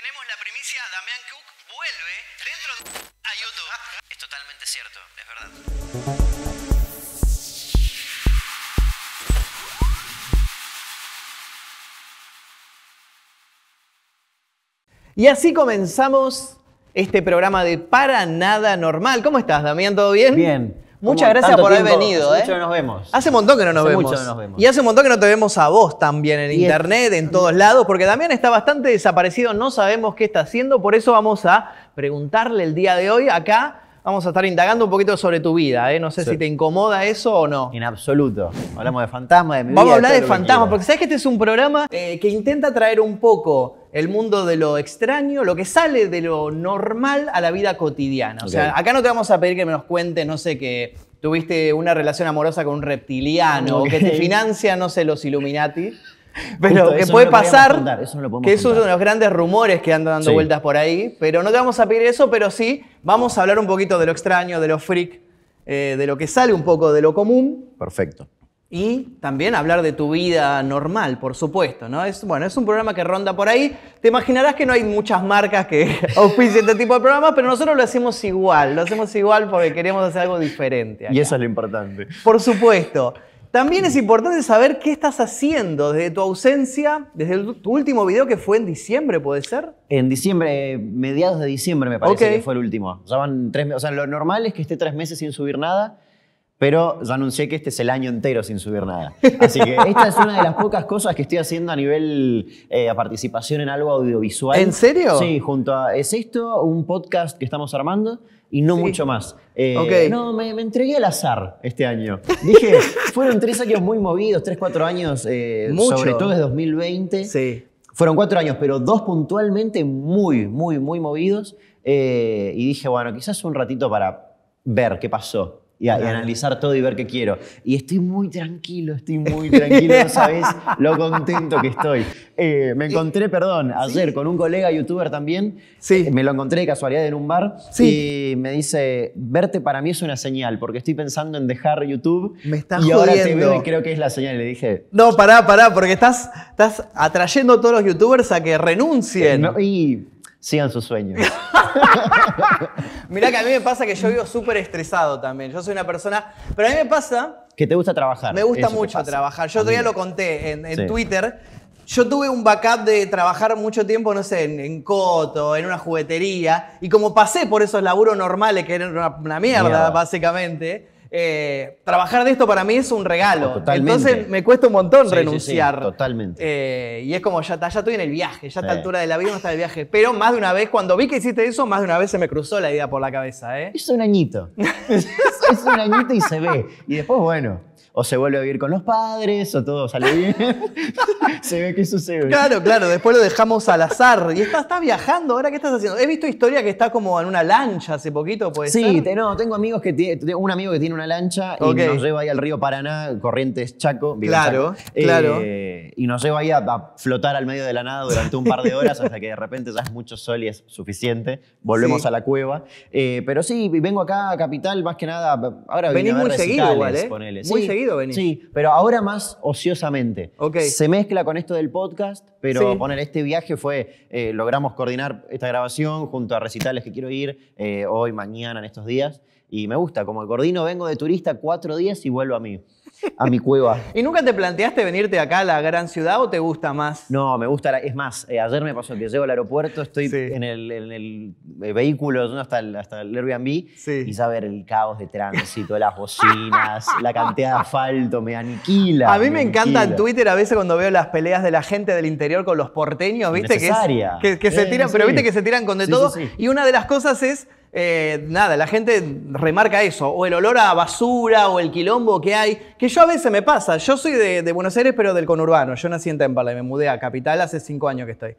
Tenemos la primicia, Damián Cook vuelve dentro de... a YouTube. Es totalmente cierto, es verdad. Y así comenzamos este programa de Para Nada Normal. ¿Cómo estás, Damián? ¿Todo bien? Bien. Muchas gracias por haber venido. Hace ¿eh? mucho nos vemos. Hace un montón que no nos vemos. Y hace un montón que no te vemos a vos también en internet, en todos lados, porque también está bastante desaparecido, no sabemos qué está haciendo, por eso vamos a preguntarle el día de hoy acá vamos a estar indagando un poquito sobre tu vida. ¿eh? No sé si te incomoda eso o no. En absoluto. Hablamos de fantasmas, de mi Vamos a hablar de fantasmas, porque sabes que este es un programa eh, que intenta traer un poco el mundo de lo extraño, lo que sale de lo normal a la vida cotidiana. O sea, acá no te vamos a pedir que me nos cuentes, no sé, que tuviste una relación amorosa con un reptiliano, ah, que te financia, no sé, los Illuminati. Pero que puede pasar, que es uno de los grandes rumores que andan dando vueltas por ahí. Pero no te vamos a pedir eso, pero sí vamos a hablar un poquito de lo extraño, de lo freak, eh, de lo que sale un poco de lo común. Perfecto. Y también hablar de tu vida normal, por supuesto, ¿no? Es, bueno, es un programa que ronda por ahí. Te imaginarás que no hay muchas marcas que auspicien este tipo de programas, pero nosotros lo hacemos igual, lo hacemos igual porque queremos hacer algo diferente. Y eso es lo importante. Por supuesto. También es importante saber qué estás haciendo desde tu ausencia, desde tu último video que fue en diciembre, ¿puede ser? En diciembre, mediados de diciembre me parece que fue el último. Ya van o sea, lo normal es que esté tres meses sin subir nada, pero ya anuncié que este es el año entero sin subir nada. Así que esta es una de las pocas cosas que estoy haciendo a nivel eh, a participación en algo audiovisual. ¿En serio? Sí, junto a... Es esto, un podcast que estamos armando y no mucho más. Eh, no, me, entregué al azar este año. Dije, fueron tres años muy movidos, tres, cuatro años, eh, sobre todo desde 2020. Sí. Fueron cuatro años, pero dos puntualmente muy, muy, muy movidos. Eh, y dije, bueno, quizás un ratito para ver qué pasó y, analizar todo y ver qué quiero. Y estoy muy tranquilo, estoy muy tranquilo, no sabes lo contento que estoy. Eh, me encontré, perdón, ayer con un colega youtuber también. Sí. Eh, me lo encontré casualidad en un bar. Sí. Y me dice, verte para mí es una señal, porque estoy pensando en dejar YouTube. Me estás Y ahora veo y creo que es la señal. le dije... No, pará, pará, porque estás, estás atrayendo a todos los youtubers a que renuncien. Eh, no, y sigan sus sueños. Mirá que a mí me pasa que yo vivo súper estresado también. Yo soy una persona. Pero a mí me pasa. Que te gusta trabajar. Me gusta mucho trabajar. Yo todavía lo conté en, Twitter. Yo tuve un backup de trabajar mucho tiempo, no sé, en, Coto, en una juguetería. Y como pasé por esos laburos normales, que eran una, mierda, básicamente eh, trabajar de esto para mí es un regalo. Oh, Entonces me cuesta un montón renunciar. totalmente. Eh, y es como ya, ya estoy en el viaje, ya a esta altura de la vida no está el viaje. Pero más de una vez, cuando vi que hiciste eso, más de una vez se me cruzó la idea por la cabeza. ¿eh? Es un añito. es un añito y se ve. Y después, bueno o se vuelve a vivir con los padres, o todo sale bien. se ve que sucede. Claro, claro, después lo dejamos al azar. Y estás, viajando, ¿ahora qué estás haciendo? He visto historia que está como en una lancha hace poquito, pues. Sí, no, tengo amigos que tiene, un amigo que tiene una lancha y nos lleva ahí al río Paraná, Corrientes Chaco. claro, claro. Eh, y nos lleva ahí a, flotar al medio de la nada durante un par de horas hasta que de repente ya es mucho sol y es suficiente. Volvemos a la cueva. Eh, pero sí, vengo acá a Capital más que nada. Ahora Venís muy seguido igual, ¿eh? Muy seguido Sí, pero ahora más ociosamente. Se mezcla con esto del podcast, pero poner este viaje fue, eh, logramos coordinar esta grabación junto a recitales que quiero ir eh, hoy, mañana, en estos días. Y me gusta, como el coordino, vengo de turista cuatro días y vuelvo a mí a mi cueva. ¿Y nunca te planteaste venirte acá a la gran ciudad o te gusta más? No, me gusta. es más, eh, ayer me pasó que llego al aeropuerto, estoy en, el, eh, vehículo hasta, el, Airbnb y y ver el caos de tránsito, las bocinas, la cantidad de asfalto, me aniquila. A mí me, encanta en Twitter a veces cuando veo las peleas de la gente del interior con los porteños, ¿viste? Que, que, se tiran, pero viste que se tiran con de todo. Y una de las cosas es eh, nada, la gente remarca eso, o el olor a basura, o el quilombo que hay, que yo a veces me pasa, yo soy de, Buenos Aires, pero del conurbano, yo nací en y me mudé a Capital hace cinco años que estoy.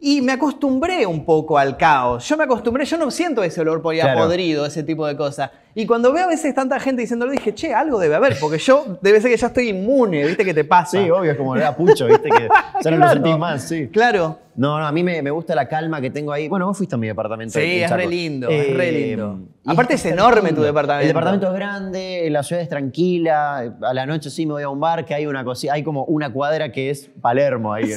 Y me acostumbré un poco al caos, yo me acostumbré, yo no siento ese olor por podrido, ese tipo de cosas. Y cuando veo a veces tanta gente diciéndolo, dije, che, algo debe haber, porque yo debe ser que ya estoy inmune, ¿viste? Que te pasa. Sí, obvio, es como era pucho, ¿viste? Que ya claro. no lo sentís más, sí. Claro. No, no, a mí me, gusta la calma que tengo ahí. Bueno, vos fuiste a mi departamento. Sí, eh, es re lindo, es re lindo. Aparte es, enorme tu departamento. El departamento es grande, la ciudad es tranquila, eh, a la noche sí me voy a un bar que hay una cocina, hay como una cuadra que es Palermo ahí.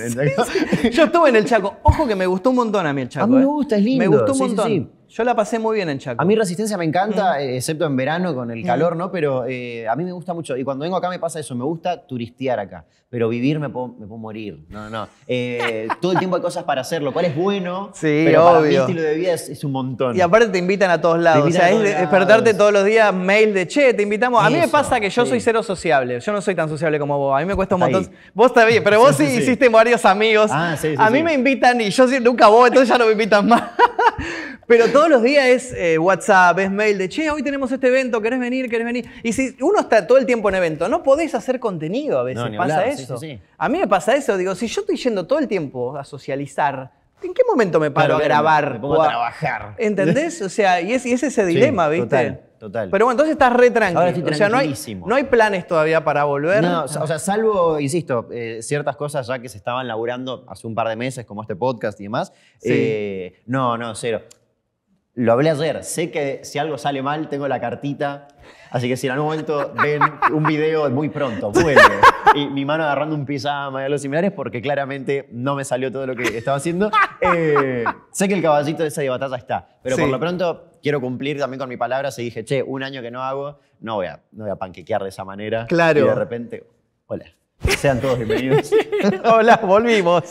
Yo estuve en el Chaco. Ojo que me gustó un montón a mí el Chaco. A mí me eh. gusta, es lindo. Me gustó un montón. Yo la pasé muy bien en Chaco. A mí Resistencia me encanta, mm. eh, excepto en verano con el mm. calor, ¿no? Pero eh, a mí me gusta mucho. Y cuando vengo acá me pasa eso, me gusta turistear acá. Pero vivir me puedo, me puedo morir. No, no. Eh, todo el tiempo hay cosas para hacer, lo cual es bueno. Sí, pero obvio. Para mi estilo de vida es, un montón. Y aparte te invitan a todos lados. despertarte todos los días mail de che, te invitamos. A mí me pasa que yo soy cero sociable. Yo no soy tan sociable como vos. A mí me cuesta un montón. Vos está pero vos sí, hiciste varios amigos. Ah, a mí me invitan y yo nunca vos, entonces ya no me invitan más. Pero todos los días es eh, WhatsApp, es mail de, che, hoy tenemos este evento, ¿querés venir? ¿Querés venir? Y si uno está todo el tiempo en evento, no podés hacer contenido a veces, pasa eso. A mí me pasa eso, digo, si yo estoy yendo todo el tiempo a socializar, ¿en qué momento me paro a grabar? o a, trabajar. ¿Entendés? O sea, y es, ese dilema, ¿viste? Total. Total. Pero bueno, entonces estás re tranquilo. o sea, no hay, planes todavía para volver. No, o sea, salvo, insisto, eh, ciertas cosas ya que se estaban laburando hace un par de meses, como este podcast y demás. Sí. Eh, no, no, cero. Lo hablé ayer, sé que si algo sale mal tengo la cartita, así que si en algún momento ven un video muy pronto, vuelve. Y mi mano agarrando un pijama y los similares porque claramente no me salió todo lo que estaba haciendo. Eh, sé que el caballito de esa de batalla está, pero por lo pronto quiero cumplir también con mi palabra. Se dije, che, un año que no hago, no voy a, no voy a panquequear de esa manera. Claro. Y de repente, hola. Sean todos bienvenidos. Hola, volvimos.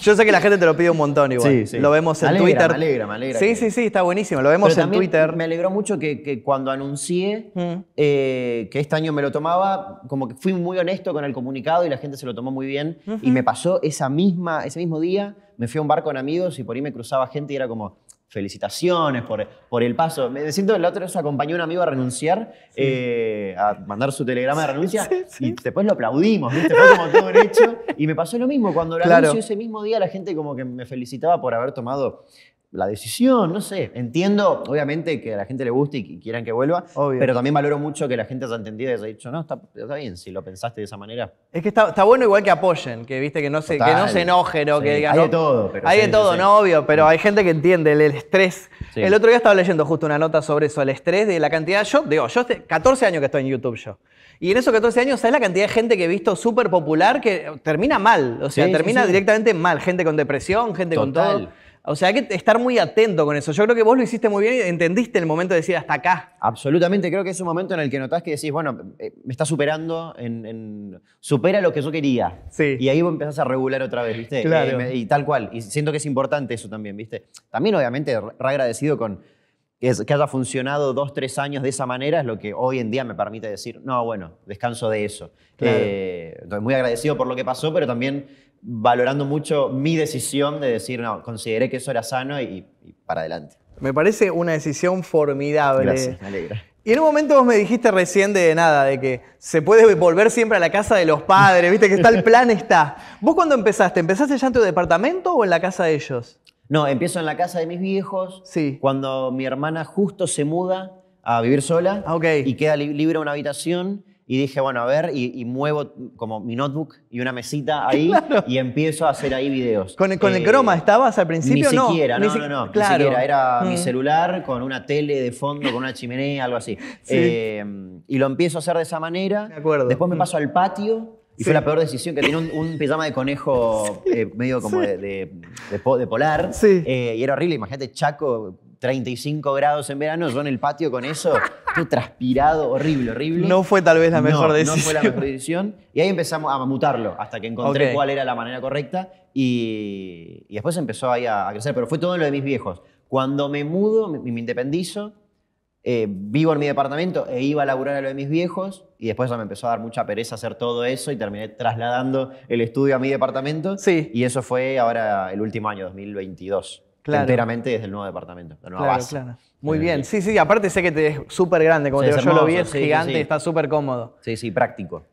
Yo sé que la gente te lo pide un montón igual. Sí, Lo vemos en Twitter. Me alegra, me alegra. Sí, sí, sí, está buenísimo. Lo vemos en Twitter. Me alegró mucho que, cuando anuncié mm. eh, que este año me lo tomaba, como que fui muy honesto con el comunicado y la gente se lo tomó muy bien. Y me pasó esa misma, ese mismo día, me fui a un bar con amigos y por ahí me cruzaba gente y era como, felicitaciones por, por el paso. Me siento el otro vez acompañó un amigo a renunciar, eh, a mandar su telegrama de renuncia, y después lo aplaudimos, ¿viste? Fue como todo derecho. Y me pasó lo mismo, cuando lo ese mismo día, la gente como que me felicitaba por haber tomado la decisión, no sé. Entiendo, obviamente, que a la gente le guste y quieran que vuelva, pero también valoro mucho que la gente haya entendido y haya dicho, no, está, bien, si lo pensaste de esa manera. Es que está, bueno igual que apoyen, que viste que no se, que no se enojen o que digan... Hay de todo. Pero hay de todo, no obvio, pero hay gente que entiende el, estrés. El otro día estaba leyendo justo una nota sobre eso, el estrés de la cantidad... Yo, digo, yo 14 años que estoy en YouTube yo. Y en esos 14 años, ¿sabes la cantidad de gente que he visto súper popular que termina mal? O sea, termina directamente mal. Gente con depresión, gente con todo. O sea, hay que estar muy atento con eso. Yo creo que vos lo hiciste muy bien y entendiste el momento de decir hasta acá. Absolutamente, creo que es un momento en el que notás que decís, bueno, eh, me está superando, en, supera lo que yo quería. Sí. Y ahí vos empezás a regular otra vez, ¿viste? Claro. Eh, y tal cual. Y siento que es importante eso también, ¿viste? También, obviamente, re agradecido con que, que haya funcionado dos, tres años de esa manera, es lo que hoy en día me permite decir, no, bueno, descanso de eso. Claro. Eh, muy agradecido por lo que pasó, pero también valorando mucho mi decisión de decir, no, consideré que eso era sano y, para adelante. Me parece una decisión formidable. Gracias, me alegra. Y en un momento vos me dijiste recién de nada, de que se puede volver siempre a la casa de los padres, viste que está el plan, está. ¿Vos cuándo empezaste? ¿Empezaste ya en tu departamento o en la casa de ellos? No, empiezo en la casa de mis viejos. Sí. Cuando mi hermana justo se muda a vivir sola ah, y queda libre una habitación y dije, bueno, a ver, y, muevo como mi notebook y una mesita ahí y empiezo a hacer ahí videos. ¿Con, el, con eh, croma estabas al principio? Ni siquiera, no, ni no, no, ni siquiera. Era mm. mi celular con una tele de fondo, con una chimenea, algo así. Em, y lo empiezo a hacer de esa manera. De acuerdo. Después me mm. paso al patio. Y fue la peor decisión, que tenía un, pijama de conejo eh, medio como de, de, de, polar. Eh, y era horrible, imagínate, Chaco, 35 grados en verano, yo en el patio con eso, tú transpirado, horrible, horrible. No fue tal vez la mejor decisión. No fue la mejor decisión. Y ahí empezamos a mutarlo hasta que encontré cuál era la manera correcta y, después empezó ahí a, crecer. Pero fue todo lo de mis viejos. Cuando me mudo, me, me independizo, eh, vivo en mi departamento e iba a laburar a lo de mis viejos y después ya me empezó a dar mucha pereza hacer todo eso y terminé trasladando el estudio a mi departamento. Sí. Y eso fue ahora el último año, 2022 enteramente desde el nuevo departamento, la nueva Muy bien, sí, sí, aparte sé que te es súper grande, como te digo, yo lo vi, es gigante y está súper cómodo. Sí, sí, práctico.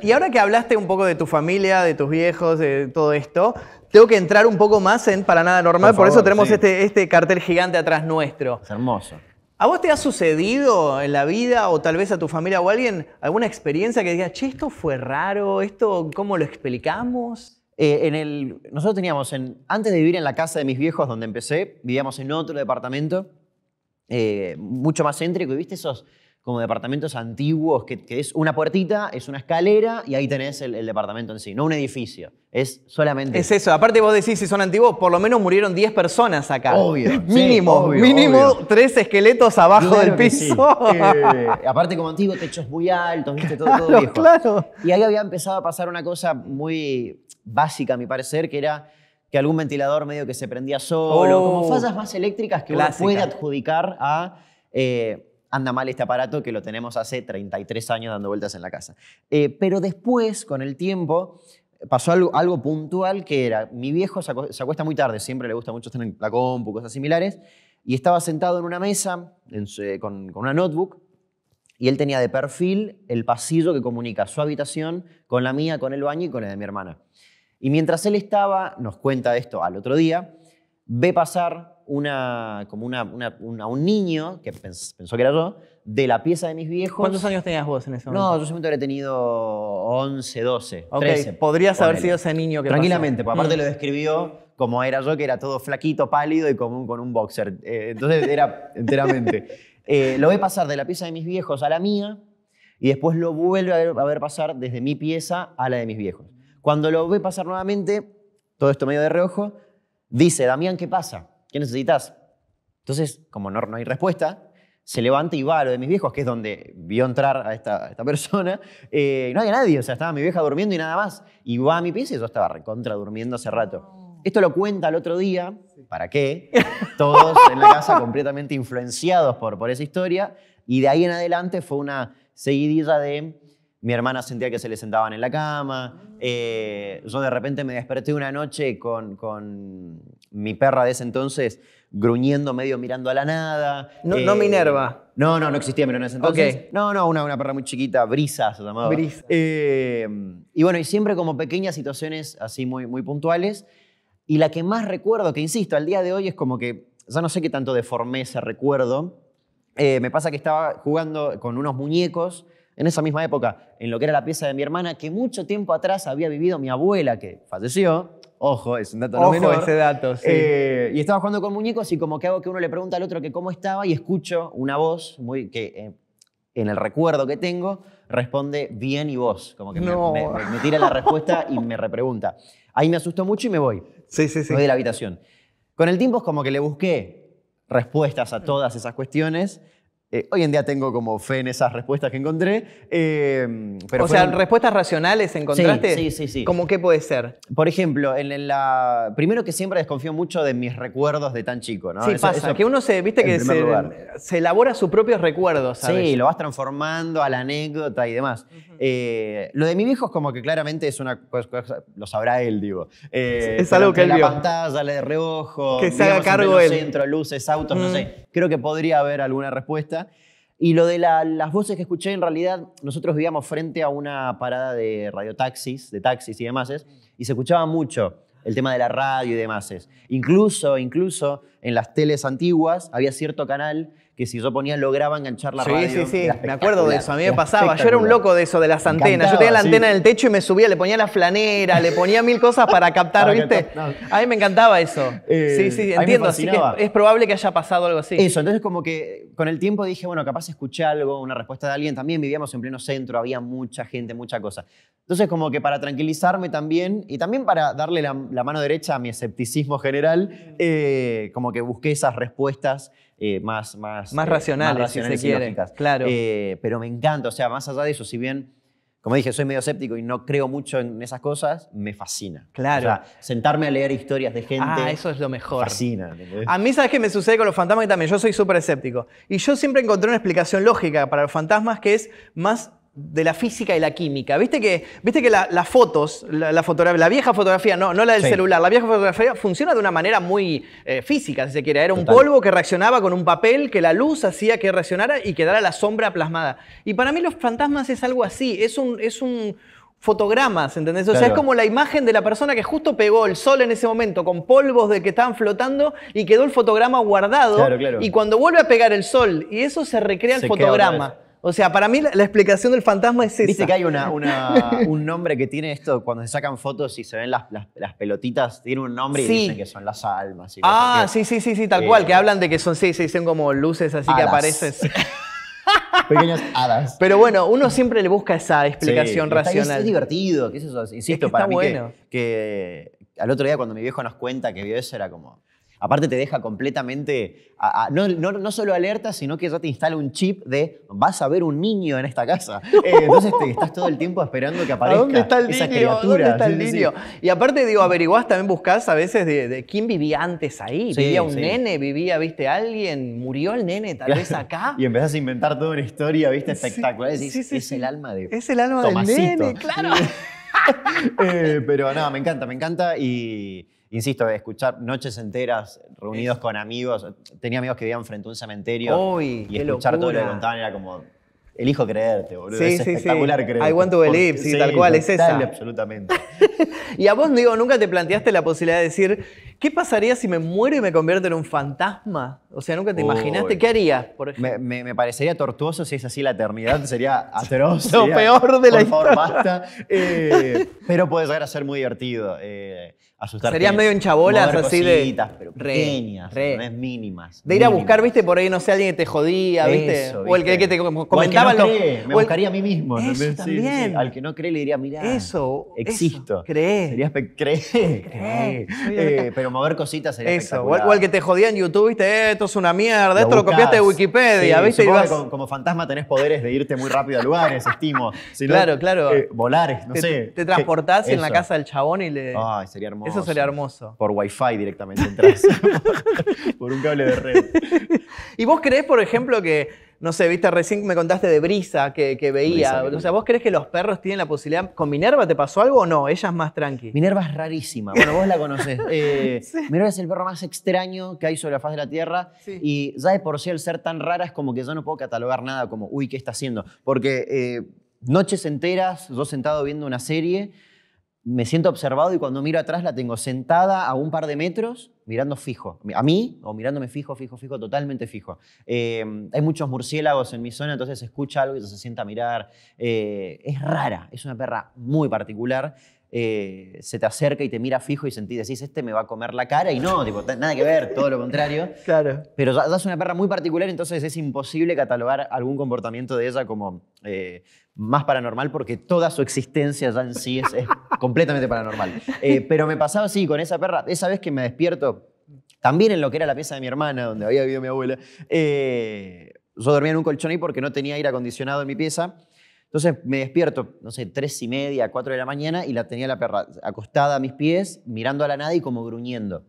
Y ahora que hablaste un poco de tu familia, de tus viejos, de todo esto, tengo que entrar un poco más en Para Nada Normal, por, eso tenemos este, este cartel gigante atrás nuestro. Es hermoso. ¿A vos te ha sucedido en la vida o tal vez a tu familia o a alguien alguna experiencia que digas, che, esto fue raro, esto, ¿cómo lo explicamos? Eh, en el, nosotros teníamos, en, antes de vivir en la casa de mis viejos donde empecé, vivíamos en otro departamento, eh, mucho más céntrico, y viste esos como departamentos antiguos, que, es una puertita, es una escalera y ahí tenés el, departamento en sí, no un edificio, es solamente... Es eso, aparte vos decís, si son antiguos, por lo menos murieron 10 personas acá. Obvio. mínimo, mínimo tres esqueletos abajo del piso. Eh, aparte como antiguo, techos muy altos, viste, todo, viejo. Claro. Y ahí había empezado a pasar una cosa muy básica, a mi parecer, que era que algún ventilador medio que se prendía solo, como oh. fallas más eléctricas que uno puede adjudicar a eh, anda mal este aparato que lo tenemos hace 33 años dando vueltas en la casa. Eh, pero después, con el tiempo, pasó algo, puntual que era, mi viejo se, acuesta muy tarde, siempre le gusta mucho tener en la compu, cosas similares, y estaba sentado en una mesa eh, con, con una notebook, y él tenía de perfil el pasillo que comunica su habitación con la mía, con el baño y con el de mi hermana. Y mientras él estaba, nos cuenta esto al otro día, ve pasar una, como un niño, que pensó que era yo, de la pieza de mis viejos. ¿Cuántos años tenías vos en ese momento? No, yo siempre habría tenido 11, 12, 13. Podrías haber sido ese niño que Tranquilamente, porque aparte lo mm. describió como era yo, que era todo flaquito, pálido y como con un boxer. Eh, entonces era enteramente. Eh, lo ve pasar de la pieza de mis viejos a la mía y después lo vuelve a ver pasar desde mi pieza a la de mis viejos. Cuando lo ve pasar nuevamente, todo esto medio de reojo, dice, Damián, ¿qué pasa? ¿Qué necesitas? Entonces, como no, no hay respuesta, se levanta y va a lo de mis viejos, que es donde vio entrar a esta, persona, eh, no había nadie, o sea, estaba mi vieja durmiendo y nada más. Y va a mi piso y yo estaba recontra durmiendo hace rato. Esto lo cuenta el otro día, ¿para qué? Todos en la casa completamente influenciados por, por esa historia, y de ahí en adelante fue una seguidilla de mi hermana sentía que se le sentaban en la cama, eh, yo de repente me desperté una noche con, con, mi perra de ese entonces gruñendo, medio mirando a la nada. No, eh, Minerva. No, no, no existía pero en ese entonces. No, no, una, una, perra muy chiquita, Brisa se llamaba. Brisa. Eh, y bueno, y siempre como pequeñas situaciones así muy, muy puntuales. Y la que más recuerdo, que insisto, al día de hoy es como que ya no sé qué tanto deformé ese recuerdo. me pasa que estaba jugando con unos muñecos en esa misma época, en lo que era la pieza de mi hermana, que mucho tiempo atrás había vivido mi abuela, que falleció. Ojo, es un dato Ojo no ese dato, sí. Eh, y estaba jugando con muñecos y como que hago que uno le pregunta al otro que cómo estaba y escucho una voz muy que eh, en el recuerdo que tengo responde bien y vos, como que me, tira la respuesta y me repregunta. Ahí me asustó mucho y me voy. Sí, sí, sí. voy de la habitación. Con el tiempo es como que le busqué respuestas a todas esas cuestiones, eh, hoy en día tengo como fe en esas respuestas que encontré. Eh, pero o sea, respuestas racionales encontraste. Sí, sí, sí, qué puede ser? Por ejemplo, en, la. Primero que siempre desconfío mucho de mis recuerdos de tan chico, ¿no? sí, pasa. que uno se, viste que se, elabora sus propios recuerdos, ¿sabes? Sí, lo vas transformando a la anécdota y demás. Eh, lo de mi viejo es como que claramente es una cosa, lo sabrá él, digo. Es algo que él la pantalla, la de reojo, Que se haga cargo él. Centro, luces, autos, no sé. Creo que podría haber alguna respuesta. Y lo de las voces que escuché, en realidad, nosotros vivíamos frente a una parada de radiotaxis, de taxis y demás, y se escuchaba mucho el tema de la radio y demás. Incluso, incluso, en las teles antiguas había cierto canal que si yo ponía lograba enganchar la radio. Sí, sí, sí. Me acuerdo de eso. A mí me pasaba. Yo era un loco de eso, de las antenas. Yo tenía la antena en el techo y me subía, le ponía la flanera, le ponía mil cosas para captar, ¿viste? A mí me encantaba eso. Eh, sí, sí, entiendo. Así que es probable que haya pasado algo así. Eso, entonces como que con el tiempo dije, bueno, capaz escuché algo, una respuesta de alguien. También vivíamos en pleno centro, había mucha gente, mucha cosa. Entonces como que para tranquilizarme también y también para darle la, mano derecha a mi escepticismo general, eh, como como que busqué esas respuestas eh, más, más, eh, más racionales, si se quiere. Claro. Eh, pero me encanta, o sea, más allá de eso, si bien como dije, soy medio escéptico y no creo mucho en esas cosas, me fascina. Claro. sentarme a leer historias de ah, gente. eso es lo mejor. Fascina. A mí, ¿sabes qué me sucede con los fantasmas? Y también yo soy súper escéptico. Y yo siempre encontré una explicación lógica para los fantasmas que es más de la física y la química. Viste que, ¿viste que las fotos, la, vieja fotografía, no, no la del celular, la vieja fotografía funciona de una manera muy eh, física, si se quiere. Era un polvo que reaccionaba con un papel, que la luz hacía que reaccionara y quedara la sombra plasmada. Y para mí los fantasmas es algo así, es un, es un fotogramas, ¿entendés? O sea, es como la imagen de la persona que justo pegó el sol en ese momento con polvos de que estaban flotando y quedó el fotograma guardado. Y cuando vuelve a pegar el sol y eso se recrea el fotograma. O sea, para mí la, explicación del fantasma es esa. Dice que hay un nombre que tiene esto, cuando se sacan fotos y se ven las, pelotitas, tiene un nombre y dicen que son las almas. ah, sí, sí, sí, sí, tal cual, que eh, hablan de que son, sí, se son como luces así que aparecen. Pequeñas hadas. Pero bueno, uno siempre le busca esa explicación racional. es, divertido, ¿qué es eso? Insisto, para mí bueno. que, que al otro día cuando mi viejo nos cuenta que vio eso era como... Aparte te deja completamente, no, solo alerta, sino que ya te instala un chip de vas a ver un niño en esta casa. Eh, entonces estás todo el tiempo esperando que aparezca dónde está el niño? criatura. ¿Dónde está el niño? Y aparte, digo, averiguás, también buscas a veces de, quién vivía antes ahí. ¿Vivía un nene? ¿Vivía, viste, alguien? ¿Murió el nene tal vez acá? Y empezás a inventar toda una historia, viste, espectacular. es el alma de Es el alma del nene, claro. Eh, pero nada, me encanta, me encanta y insisto, escuchar noches enteras reunidos con amigos. Tenía amigos que vivían frente a un cementerio y escuchar todo lo que contaban era como, elijo creerte, boludo. Sí, es sí, espectacular sí. creerte. I want to believe, sí, tal cual, es esa. Absolutamente. y a vos, digo, nunca te planteaste la posibilidad de decir, ¿Qué pasaría si me muero y me convierto en un fantasma? O sea, nunca te imaginaste. ¿Qué harías, Me, parecería tortuoso si es así la eternidad. Sería atroz. Lo peor de la por eh, pero puede llegar a ser muy divertido. Eh, Serías medio en chabolas así de... pero no es mínimas. De ir a buscar, viste, por ahí, no sé, alguien que te jodía, viste. O el que, te comentaba. lo. Me buscaría a mí mismo. también. Al que no cree le diría, mira, eso, existo. Eso. Cree. cree. cree mover cositas sería Eso, igual que te jodía en YouTube, viste, eh, esto es una mierda, esto lo copiaste de Wikipedia, Y como, fantasma tenés poderes de irte muy rápido a lugares, estimo. claro, claro. Eh, volar, no sé. Te transportás en la casa del chabón y le... Ay, sería hermoso. Eso sería hermoso. Por Wi-Fi directamente entras. por un cable de red. ¿Y vos creés, por ejemplo, que no sé, viste, recién me contaste de Brisa que, veía. o sea, ¿vos crees que los perros tienen la posibilidad? ¿Con Minerva te pasó algo o no? Ella es más tranqui. Minerva es rarísima. Bueno, vos la conocés. Eh, Minerva es el perro más extraño que hay sobre la faz de la Tierra. Y ya de por sí, el ser tan rara es como que yo no puedo catalogar nada como, uy, ¿qué está haciendo? Porque eh, noches enteras, yo sentado viendo una serie me siento observado y cuando miro atrás la tengo sentada a un par de metros mirando fijo. A mí, o mirándome fijo, fijo, fijo, totalmente fijo. Eh, hay muchos murciélagos en mi zona, entonces escucha algo y se sienta a mirar. Eh, es rara, es una perra muy particular. Eh, se te acerca y te mira fijo y sentís, decís, este me va a comer la cara y no, tipo, nada que ver, todo lo contrario. Claro. Pero das una perra muy particular, entonces es imposible catalogar algún comportamiento de ella como eh, más paranormal porque toda su existencia ya en sí es, completamente paranormal. Eh, pero me pasaba así con esa perra, esa vez que me despierto, también en lo que era la pieza de mi hermana, donde había vivido mi abuela, yo dormía en un colchón ahí porque no tenía aire acondicionado en mi pieza. Entonces me despierto, no sé, tres y media, cuatro de la mañana y la tenía la perra acostada a mis pies, mirando a la nada y como gruñendo.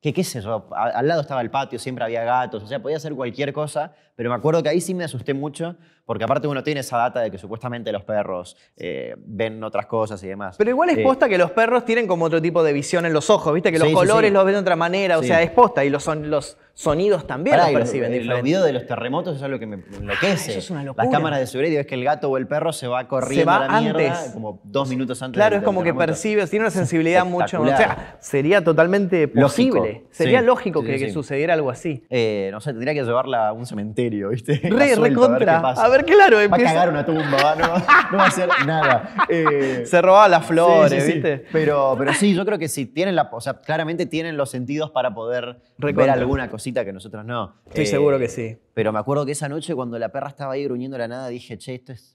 Que qué sé al lado estaba el patio, siempre había gatos, o sea, podía hacer cualquier cosa pero me acuerdo que ahí sí me asusté mucho, porque aparte uno tiene esa data de que supuestamente los perros eh, ven otras cosas y demás. Pero igual es eh, posta que los perros tienen como otro tipo de visión en los ojos, ¿viste? Que los colores los ven de otra manera, o sea, es posta. Y los, son, los sonidos también los perciben diferente. los videos de los terremotos es algo que me enloquece. Eso es una locura. Las cámaras de seguridad es que el gato o el perro se va corriendo va a antes. como dos minutos antes Claro, es como que percibe, tiene una sensibilidad mucho... O sea, sería totalmente posible. Sería lógico que, sucediera algo así. Eh, no sé, tendría que llevarla a un cementerio Rey, Re, recontra. A ver, claro. Empieza... Va a cagar una tumba, no, va a hacer nada. Eh, Se robaba las flores, ¿viste? Pero, pero sí, yo creo que sí, tienen la, o claramente tienen los sentidos para poder ver alguna cosita que nosotros no. Estoy eh, seguro que sí. Pero me acuerdo que esa noche cuando la perra estaba ahí gruñendo la nada, dije, che, esto es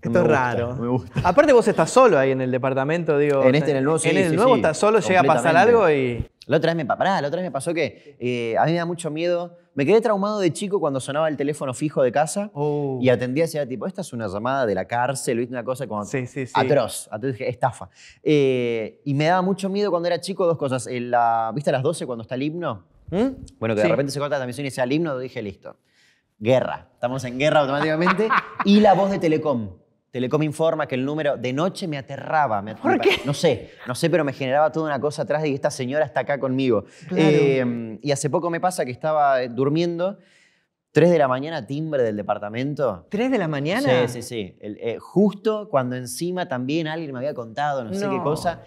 esto es raro. Aparte vos estás solo ahí en el departamento, digo. En este, en el nuevo, sí, En el nuevo estás solo, llega a pasar algo y... La otra vez me, la otra vez me pasó que eh, a mí me da mucho miedo me quedé traumado de chico cuando sonaba el teléfono fijo de casa oh. y atendía y tipo, esta es una llamada de la cárcel, ¿viste? Una cosa como atroz, atroz, estafa. Eh, y me daba mucho miedo cuando era chico dos cosas. la, ¿Viste a las 12 cuando está el himno? ¿Mm? Bueno, que de repente se corta la transmisión y sea el himno, dije, listo. Guerra. Estamos en guerra automáticamente. y la voz de Telecom. Telecom informa que el número de noche me aterraba. ¿Por qué? No sé, no sé, pero me generaba toda una cosa atrás de que esta señora está acá conmigo. Em, y hace poco me pasa que estaba eh, durmiendo. tres de la mañana, timbre del departamento. ¿Tres de la mañana? Sí, sí, sí. Eh, justo cuando encima también alguien me había contado no. sé qué cosa.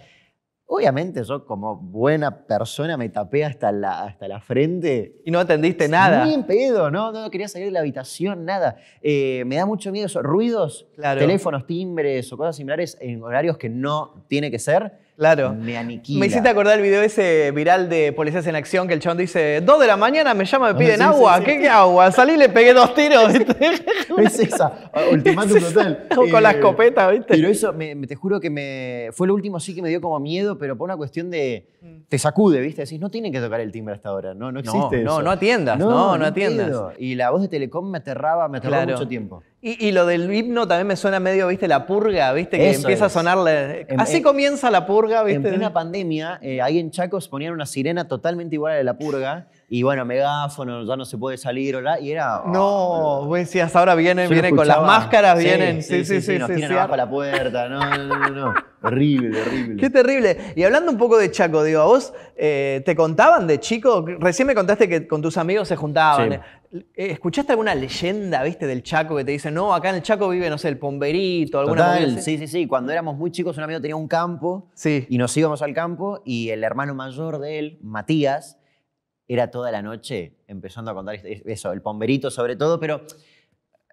Obviamente yo como buena persona me tapé hasta la, hasta la frente. Y no atendiste nada. Ni en pedo, no, no quería salir de la habitación, nada. Eh, me da mucho miedo eso. Ruidos, teléfonos, timbres o cosas similares en horarios que no tiene que ser Claro. Me hiciste acordar el video ese viral de Policías en Acción que el chabón dice, dos de la mañana me llama, me ah, piden agua. ¿Qué, ¿Qué, agua? Salí y le pegué dos tiros, ¿viste? es esa, total. Con la eh, escopeta, ¿viste? Pero eso, me, te juro que me fue lo último sí que me dio como miedo, pero por una cuestión de, mm. te sacude, ¿viste? Decís, no tienen que tocar el timbre hasta ahora, no, no existe No, no, no atiendas, no, no, atiendas. Y la voz de Telecom me aterraba, me aterraba mucho tiempo. Y, lo del himno también me suena medio, viste, la purga, viste, que empieza a sonarle... Así comienza la purga, viste. En una pandemia, eh, ahí en Chaco ponían una sirena totalmente igual a la de la purga y bueno, megáfono, ya no se puede salir, hola, Y era... Oh, no, vos decías, ahora vienen, vienen con las máscaras, vienen, sí, sí, sí, sí, nos tienen abajo la puerta, no, no, no, no, horrible, horrible. Qué terrible. Y hablando un poco de Chaco, digo, a vos, eh, ¿te contaban de chico? Recién me contaste que con tus amigos se juntaban. Eh, ¿Escuchaste alguna leyenda, viste, del Chaco que te dice, no, acá en el Chaco vive, no sé, el pomberito, alguna Total, Sí, sí, sí. Cuando éramos muy chicos, un amigo tenía un campo sí. y nos íbamos al campo y el hermano mayor de él, Matías, era toda la noche empezando a contar eso, el pomberito sobre todo, pero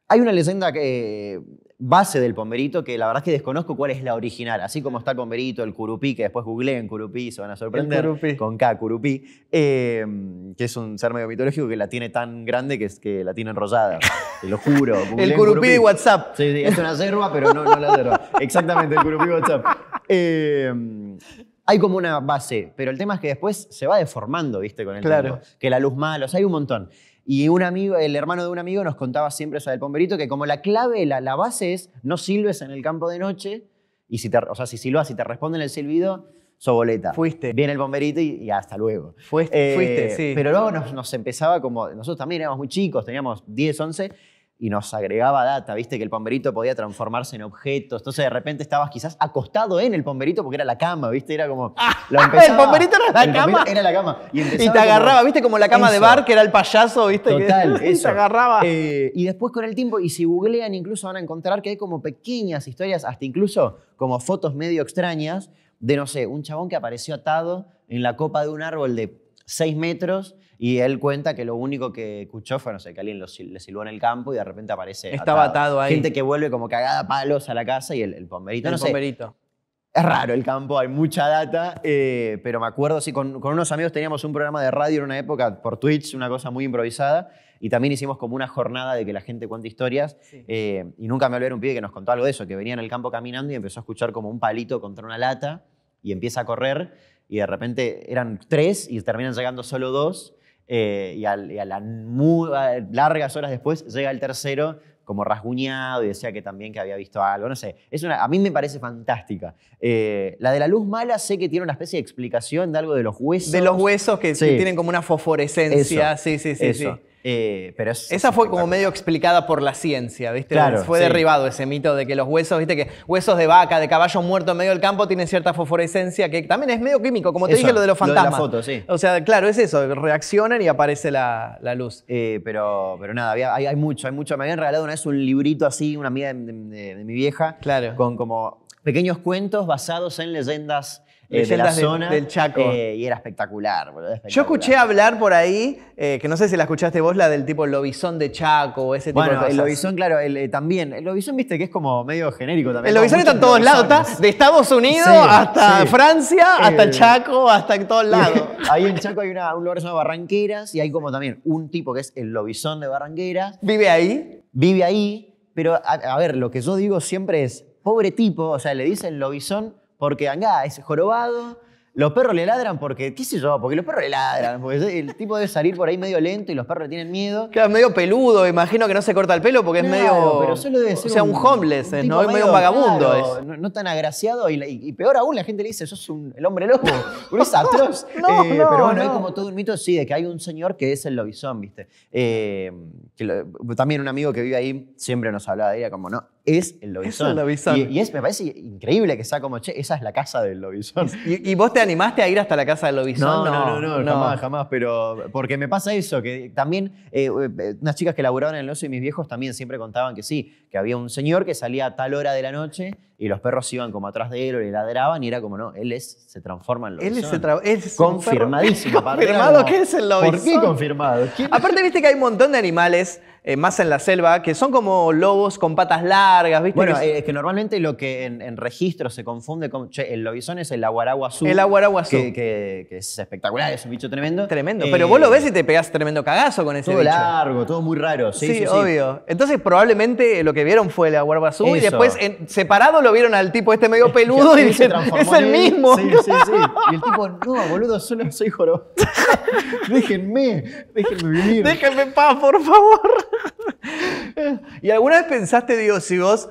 hay una leyenda que, base del pomberito que la verdad es que desconozco cuál es la original, así como está el pomberito, el curupí, que después googleé en curupí, se van a sorprender, con K, curupí, em, que es un ser medio mitológico que la tiene tan grande que, es, que la tiene enrollada, te lo juro. el curupí, de WhatsApp. Sí, sí, es una yerba, pero no, no la yerba. Exactamente, el curupí WhatsApp. hay como una base, pero el tema es que después se va deformando, ¿viste? Con el claro. Que la luz o sea, hay un montón. Y un amigo, el hermano de un amigo nos contaba siempre, eso del pomberito, que como la clave, la, la base es no silbes en el campo de noche, y si te, o sea, si silbas y te responden el silbido, soboleta. Fuiste. Viene el bomberito y, hasta luego. Fuiste, eh, fuiste, Pero luego nos, nos, empezaba como, nosotros también éramos muy chicos, teníamos 10, 11, y nos agregaba data, viste que el pomberito podía transformarse en objetos, entonces de repente estabas quizás acostado en el pomberito porque era la cama, viste, era como... Ah, el pomberito era la cama. Era la cama. Y, te agarraba, viste, como la cama de bar que era el payaso, viste. Total, eso. Y te agarraba. Eh, y después con el tiempo, y si googlean incluso van a encontrar que hay como pequeñas historias, hasta incluso como fotos medio extrañas de, no sé, un chabón que apareció atado en la copa de un árbol de 6 metros y él cuenta que lo único que escuchó fue, no sé, que alguien le silbó en el campo y de repente aparece. Estaba atado ahí. Gente que vuelve como cagada palos a la casa y el, el no El sé. bomberito. Es raro el campo, hay mucha data, eh, pero me acuerdo, sí, con, unos amigos teníamos un programa de radio en una época por Twitch, una cosa muy improvisada, y también hicimos como una jornada de que la gente cuente historias, eh, y nunca me olvidé un pibe que nos contó algo de eso, que venía en el campo caminando y empezó a escuchar como un palito contra una lata, y empieza a correr, y de repente eran tres y terminan llegando solo dos, eh, y, a la largas horas después llega el tercero como rasguñado y decía que también que había visto algo, no sé. Es a mí me parece fantástica. Eh, la de la luz mala sé que tiene una especie de explicación de algo de los huesos. De los huesos que, tienen como una fosforescencia, sí, sí, sí. Eh, Esa fue como medio explicada por la ciencia, ¿viste? fue derribado ese mito de que los huesos, ¿viste? Que huesos de vaca, de caballo muerto en medio del campo tienen cierta fosforescencia que también es medio químico, como te dije lo de los fantasmas. O sea, claro, es eso, reaccionan y aparece la, luz. Eh, pero, pero nada, hay, mucho, hay mucho. Me habían regalado una vez un librito así, una mía de, mi vieja, claro. con como pequeños cuentos basados en leyendas de, de la zona. Del Chaco. Eh, y era espectacular, Yo escuché hablar por ahí, eh, que no sé si la escuchaste vos, la del tipo lobizón de Chaco, ese tipo el lobizón, claro, eh, también. El lobizón, viste, que es como medio genérico también. El lobizón está en todos lados, está de Estados Unidos hasta Francia, hasta Chaco, hasta en todos lados. ahí en Chaco hay un lugar llama Barranqueras y hay como también un tipo que es el lobizón de Barranqueras. ¿Vive ahí? Vive ahí, pero a, a ver, lo que yo digo siempre es, pobre tipo, o sea, le dicen lobizón porque Angá es jorobado, los perros le ladran porque, qué sé yo, porque los perros le ladran, porque el tipo debe salir por ahí medio lento y los perros le tienen miedo. Claro, medio peludo, imagino que no se corta el pelo porque es medio... Pero solo debe ser o sea, un, homeless, ¿eh? ¿no? es medio un vagabundo. No, tan agraciado y, peor aún, la gente le dice, sos un, el hombre lobo, es atroz. no, eh, pero bueno, es como todo un mito, sí, de que hay un señor que es el lobizón, ¿viste? Eh, también un amigo que vive ahí siempre nos hablaba de ella como, no, es el lobizón. Y, me parece increíble que sea como, che, esa es la casa del lobizón. ¿Y, vos te animaste a ir hasta la casa del lobizón? No, no, no, no, jamás, jamás. Pero porque me pasa eso, que también eh, eh, unas chicas que laburaban en el oso y mis viejos también siempre contaban que sí, que había un señor que salía a tal hora de la noche y los perros iban como atrás de él o le ladraban y era como, no, él es, se transforma en lobisón. Él es, es Confirmadísimo. Confirmado es el lobizón. ¿Por qué confirmado? Aparte, viste que hay un montón de animales, eh, más en la selva, que son como lobos con patas largas, ¿viste? Bueno, eh, es... que normalmente lo que en, registro se confunde con, che, el lobizón es el aguaraguazú. El aguaraguazú. Que, que, es espectacular, es un bicho tremendo. Tremendo, eh, pero vos lo ves y te pegas tremendo cagazo con ese bicho. Todo largo, todo muy raro. Sí, sí, sí obvio. Entonces probablemente lo que vieron fue el aguaraguazú azul y después en, separado lo vieron al tipo este medio peludo y dicen, es el mismo. Y el tipo, no, boludo, solo soy jorobo. déjenme, déjenme vivir. Déjenme por favor. ¿Y alguna vez pensaste, digo, si vos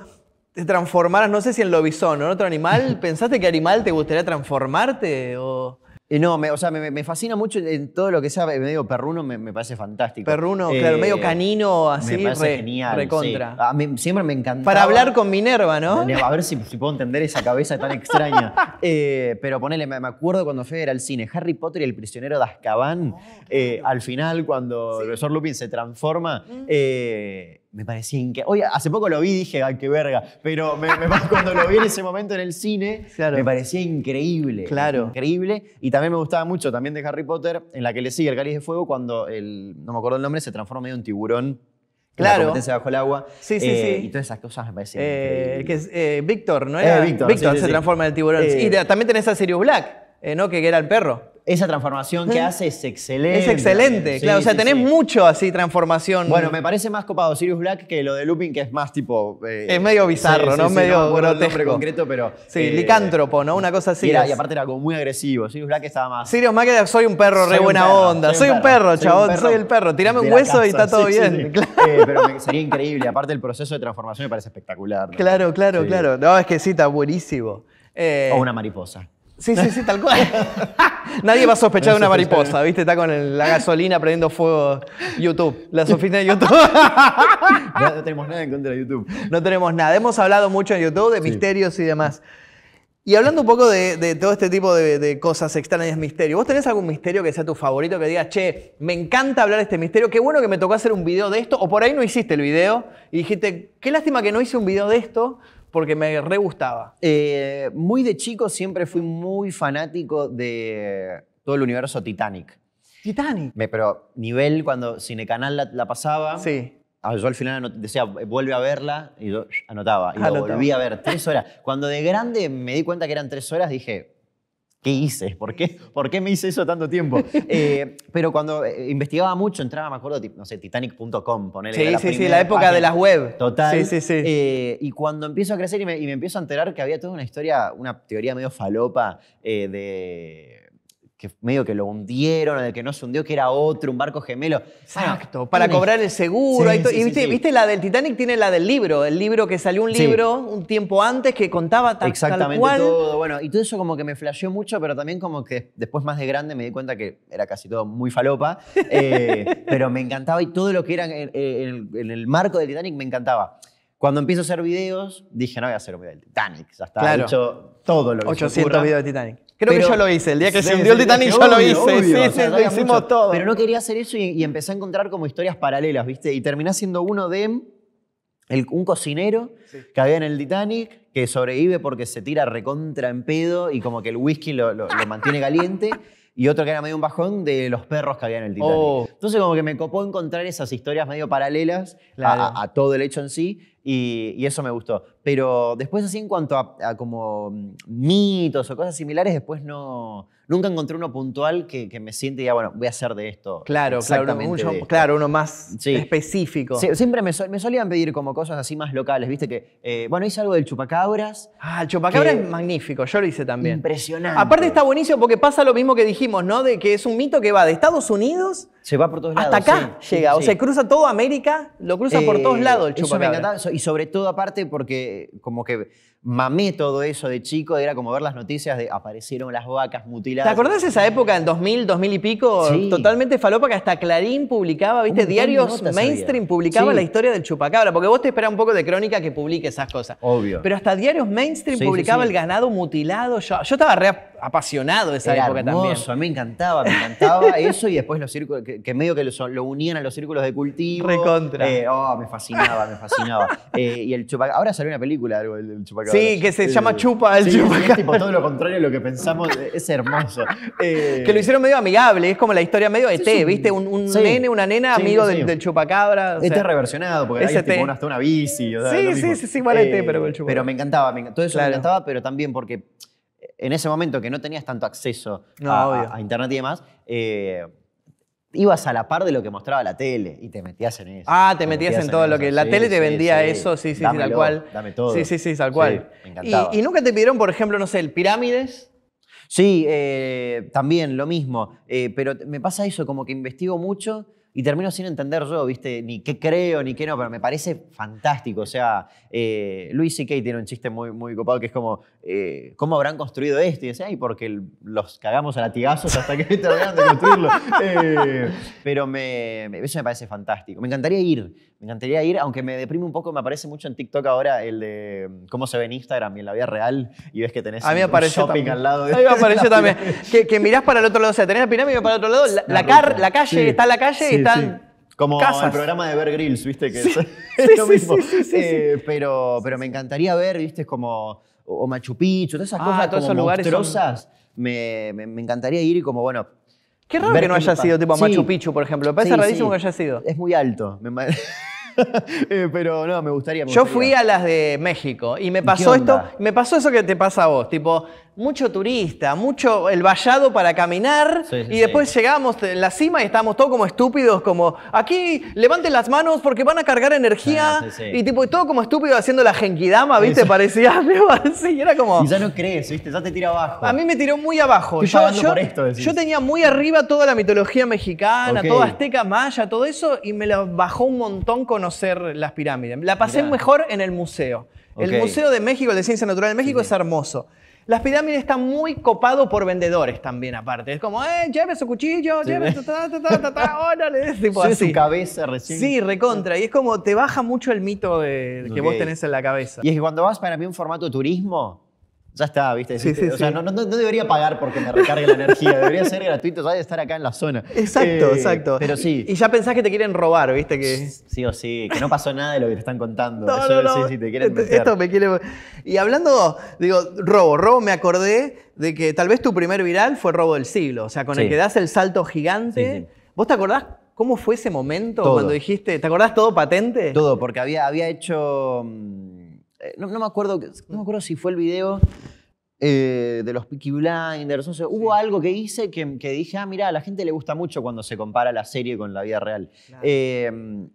te transformaras, no sé si en lobizón o en otro animal, pensaste que animal te gustaría transformarte o...? Eh, no, o sea, me, fascina mucho en todo lo que sea eh, medio perruno, me, parece fantástico. Perruno, claro, medio eh, canino, así, me parece genial. siempre me encantaba. Para hablar con Minerva, ¿no? A ver si, puedo entender esa cabeza tan extraña. pero ponele, me, acuerdo cuando fui era al cine, Harry Potter y el prisionero de Azkaban, oh, al final, cuando el profesor Lupin se transforma. Mm me parecía increíble. Oye, hace poco lo vi y dije, ay, qué verga. Pero cuando lo vi en ese momento en el cine, me parecía increíble. Claro. Increíble. Y también me gustaba mucho, también de Harry Potter, en la que le sigue el cáliz de fuego, cuando el, no me acuerdo el nombre, se transforma medio un tiburón. Claro. se bajo el agua. Sí, sí, eh, sí. Y todas esas cosas me parecían. Eh, que eh, Víctor, ¿no era? Víctor. Víctor se transforma en el tiburón. y también tenés a Sirius Black, ¿no? Que era el perro esa transformación que hace es excelente. Es excelente, claro. o sea, tenés mucho así transformación. Bueno, me parece más copado Sirius Black que lo de Lupin, que es más tipo. Eh, es medio bizarro, ¿no? medio no, grotesco. concreto, pero. Sí, eh, licántropo, ¿no? Una cosa así. Y, aparte era como muy agresivo. Sirius Black estaba más. Sirius Black soy un perro, re buena onda. Soy un perro, chabón, soy el perro. Tirame un hueso y está todo bien. Claro. Eh, pero sería increíble. Aparte, el proceso de transformación me parece espectacular. Claro, claro, claro. No, es que sí, está buenísimo. o una mariposa. Sí, sí, sí, tal cual. Nadie va a sospechar de una mariposa, ¿viste? Está con la gasolina prendiendo fuego YouTube, la sofina de YouTube. no, tenemos nada en contra de YouTube. No tenemos nada. Hemos hablado mucho en YouTube de misterios y demás. Y hablando un poco de, todo este tipo de, de, cosas extrañas, misterios, ¿vos tenés algún misterio que sea tu favorito que digas, che, me encanta hablar de este misterio, qué bueno que me tocó hacer un video de esto, o por ahí no hiciste el video y dijiste, qué lástima que no hice un video de esto, porque me re gustaba. Eh, muy de chico siempre fui muy fanático de todo el universo Titanic. Titanic. pero nivel cuando Cinecanal la, pasaba. Sí. Ah, yo al final decía, vuelve a verla, y yo anotaba, y lo volví a ver tres horas. Cuando de grande me di cuenta que eran tres horas, dije, ¿Qué hice? ¿Por qué, hice por qué me hice eso tanto tiempo? Eh, pero cuando eh, investigaba mucho, entraba, me acuerdo, no sé, titanic.com, ponele. Sí, la sí, sí, la época de las web. Total. Sí, sí, sí. Eh, y cuando empiezo a crecer y me, empiezo a enterar que había toda una historia, una teoría medio falopa de medio que lo hundieron, de el que no se hundió, que era otro, un barco gemelo. Exacto, para cobrar el seguro. y, viste, viste, la del Titanic tiene la del libro, el libro que salió un libro un tiempo antes que contaba tal, Exactamente cual. todo. Bueno, y todo eso como que me flasheó mucho, pero también como que después más de grande me di cuenta que era casi todo muy falopa, eh, pero me encantaba y todo lo que era en, el marco del Titanic me encantaba. Cuando empiezo a hacer videos, dije, no voy a hacer un video del Titanic, ya está hecho todo lo que 800 videos de Titanic. Creo que yo lo hice. El día que se hundió el Titanic, yo lo hice. sí, sí, lo hicimos todo. Pero no quería hacer eso y, empecé a encontrar como historias paralelas, ¿viste? Y terminé siendo uno de el, un cocinero que había en el Titanic que sobrevive porque se tira recontra en pedo y como que el whisky lo, lo, mantiene caliente. y otro que era medio un bajón de los perros que había en el Titanic. Oh. Entonces como que me copó encontrar esas historias medio paralelas a, a, todo el hecho en sí. Y, eso me gustó. Pero después así en cuanto a, como mm, mitos o cosas similares, después no... Nunca encontré uno puntual que, me siente ya, bueno, voy a hacer de esto. Claro, claro, claro uno más específico. siempre me, solían pedir como cosas así más locales, viste que, eh, bueno, hice algo del chupacabras. Ah, el chupacabras es magnífico, yo lo hice también. Impresionante. Aparte está buenísimo porque pasa lo mismo que dijimos, ¿no? De que es un mito que va de Estados Unidos se va por todos lados. Hasta acá llega. o sea, cruza toda América, lo cruza por todos eh, lados el chupacabra. Eso me y sobre todo, aparte, porque como que mamé todo eso de chico, era como ver las noticias de aparecieron las vacas mutiladas. ¿Te acordás de esa época, en 2000, 2000 y pico? Totalmente falopa, que hasta Clarín publicaba, ¿viste? Diarios mainstream publicaba la historia del chupacabra. Porque vos te esperas un poco de crónica que publique esas cosas. Obvio. Pero hasta diarios mainstream publicaba el ganado mutilado. Yo, estaba re apasionado de esa época también. A mí me encantaba, me encantaba eso y después los círculos que, medio que lo, unían a los círculos de cultivo. Recontra. Eh, oh, me fascinaba, me fascinaba. Eh, y el chupacabra. Ahora salió una película algo del chupacabra. Sí, que se llama Chupa el chupacabra. tipo todo lo contrario de lo que pensamos. Eh, es hermoso. que lo hicieron medio amigable. Es como la historia medio de ¿viste? Un, nene, una nena amigo del, chupacabra. este es reversionado, porque ahí es hasta una bici. sí, sí, sí, sí, igual ET, este, pero con el chupacabra. Pero me encantaba, Todo eso me encantaba, pero también porque en ese momento que no tenías tanto acceso a, internet y demás, ibas a la par de lo que mostraba la tele y te metías en eso. Ah, te, metías, en todo lo que... La tele te vendía eso, sí, sí, sí, tal cual. Dame todo. Sí, sí, sí, tal cual. Y, nunca te pidieron, por ejemplo, no sé, el Pirámides? Sí, eh, también lo mismo. Eh, pero me pasa eso, como que investigo mucho y termino sin entender yo, ¿viste? Ni qué creo, ni qué no, pero me parece fantástico. O sea, eh, Luis y Kate tienen un chiste muy, muy copado que es como, eh, ¿cómo habrán construido esto? Y dice, ay, porque los cagamos a latigazos hasta que terminan de construirlo. Eh, pero eso me parece fantástico. Me encantaría ir. Me encantaría ir, aunque me deprime un poco, me aparece mucho en TikTok ahora el de mm, cómo se ve en Instagram y en la vida real y ves que tenés shopping al lado. De a mí me apareció también. Que, mirás para el otro lado, o sea, tenés la pirámide para el otro lado, la, calle, está en la calle y están... Como el programa de ver grills ¿viste? Que es, lo mismo. pero, pero me encantaría ver, ¿viste? como o Machu Picchu, todas esas ah, cosas todos como esos lugares me encantaría ir y como, bueno, Qué raro que no haya sido tipo a Machu Picchu, por ejemplo. Me parece rarísimo que haya sido. Es muy alto. Eh, pero no, me gustaría, me gustaría, Yo fui a las de México y me pasó esto, me pasó eso que te pasa a vos, tipo, mucho turista, mucho el vallado para caminar y después llegamos en la cima y estábamos todos como estúpidos, como aquí levanten las manos porque van a cargar energía ah, y tipo todo como estúpido haciendo la genkidama, ¿viste? Parecía así, era como Y ya no crees, ¿viste? Ya te tira abajo. A mí me tiró muy abajo. Yo, tenía muy arriba toda la mitología mexicana, toda azteca, maya, todo eso y me la bajó un montón conocer las pirámides. La pasé mejor en el museo. El Museo de México, el de Ciencia Natural de México, es hermoso. Las pirámides están muy copado por vendedores también, aparte. Es como, eh, lleve su cuchillo, llévese su ta, ta, ta, ta, ta, tipo su cabeza recién. Sí, recontra. Y es como, te baja mucho el mito que vos tenés en la cabeza. Y es que cuando vas para mí un formato turismo, ya está, ¿viste? o sea, no, debería pagar porque me recargue la energía, debería ser gratuito, ya de estar acá en la zona. Exacto, eh, exacto. Pero sí. Y ya pensás que te quieren robar, ¿viste? Que... Sí o sí, que no pasó nada de lo que te están contando. No, no, Esto me quiere... Y hablando, digo, robo, robo, me acordé de que tal vez tu primer viral fue robo del siglo, o sea, con el que das el salto gigante. ¿Vos te acordás cómo fue ese momento cuando dijiste, ¿te acordás todo patente? Todo, porque había, había hecho... Mm, eh, no, me acuerdo, no me mm. si fue el video eh, de los Peaky Blinders. hubo algo que hice que, dije, ah, mira, a la gente le gusta mucho cuando se compara la serie con la vida real. Em,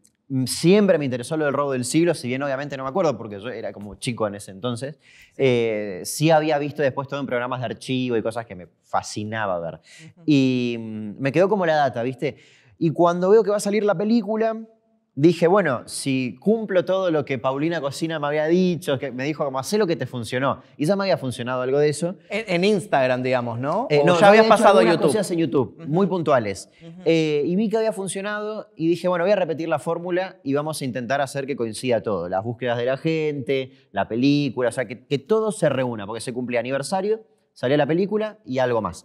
siempre me interesó lo del robo del siglo, si bien obviamente no me acuerdo porque yo era como chico en ese entonces, sí, eh, había visto después todo en programas de archivo y cosas que me fascinaba ver. Y mm, me quedó como la data, ¿viste? Y cuando veo que va a salir la película, dije, bueno, si cumplo todo lo que Paulina Cocina me había dicho, que me dijo como, hacé lo que te funcionó. Y ya me había funcionado algo de eso. En, Instagram, digamos, ¿no? Eh, no, ya había pasado a YouTube. Cosas en YouTube, muy puntuales. Eh, y vi que había funcionado y dije, bueno, voy a repetir la fórmula y vamos a intentar hacer que coincida todo. Las búsquedas de la gente, la película, o sea, que, todo se reúna, porque se cumple aniversario, sale la película y algo más.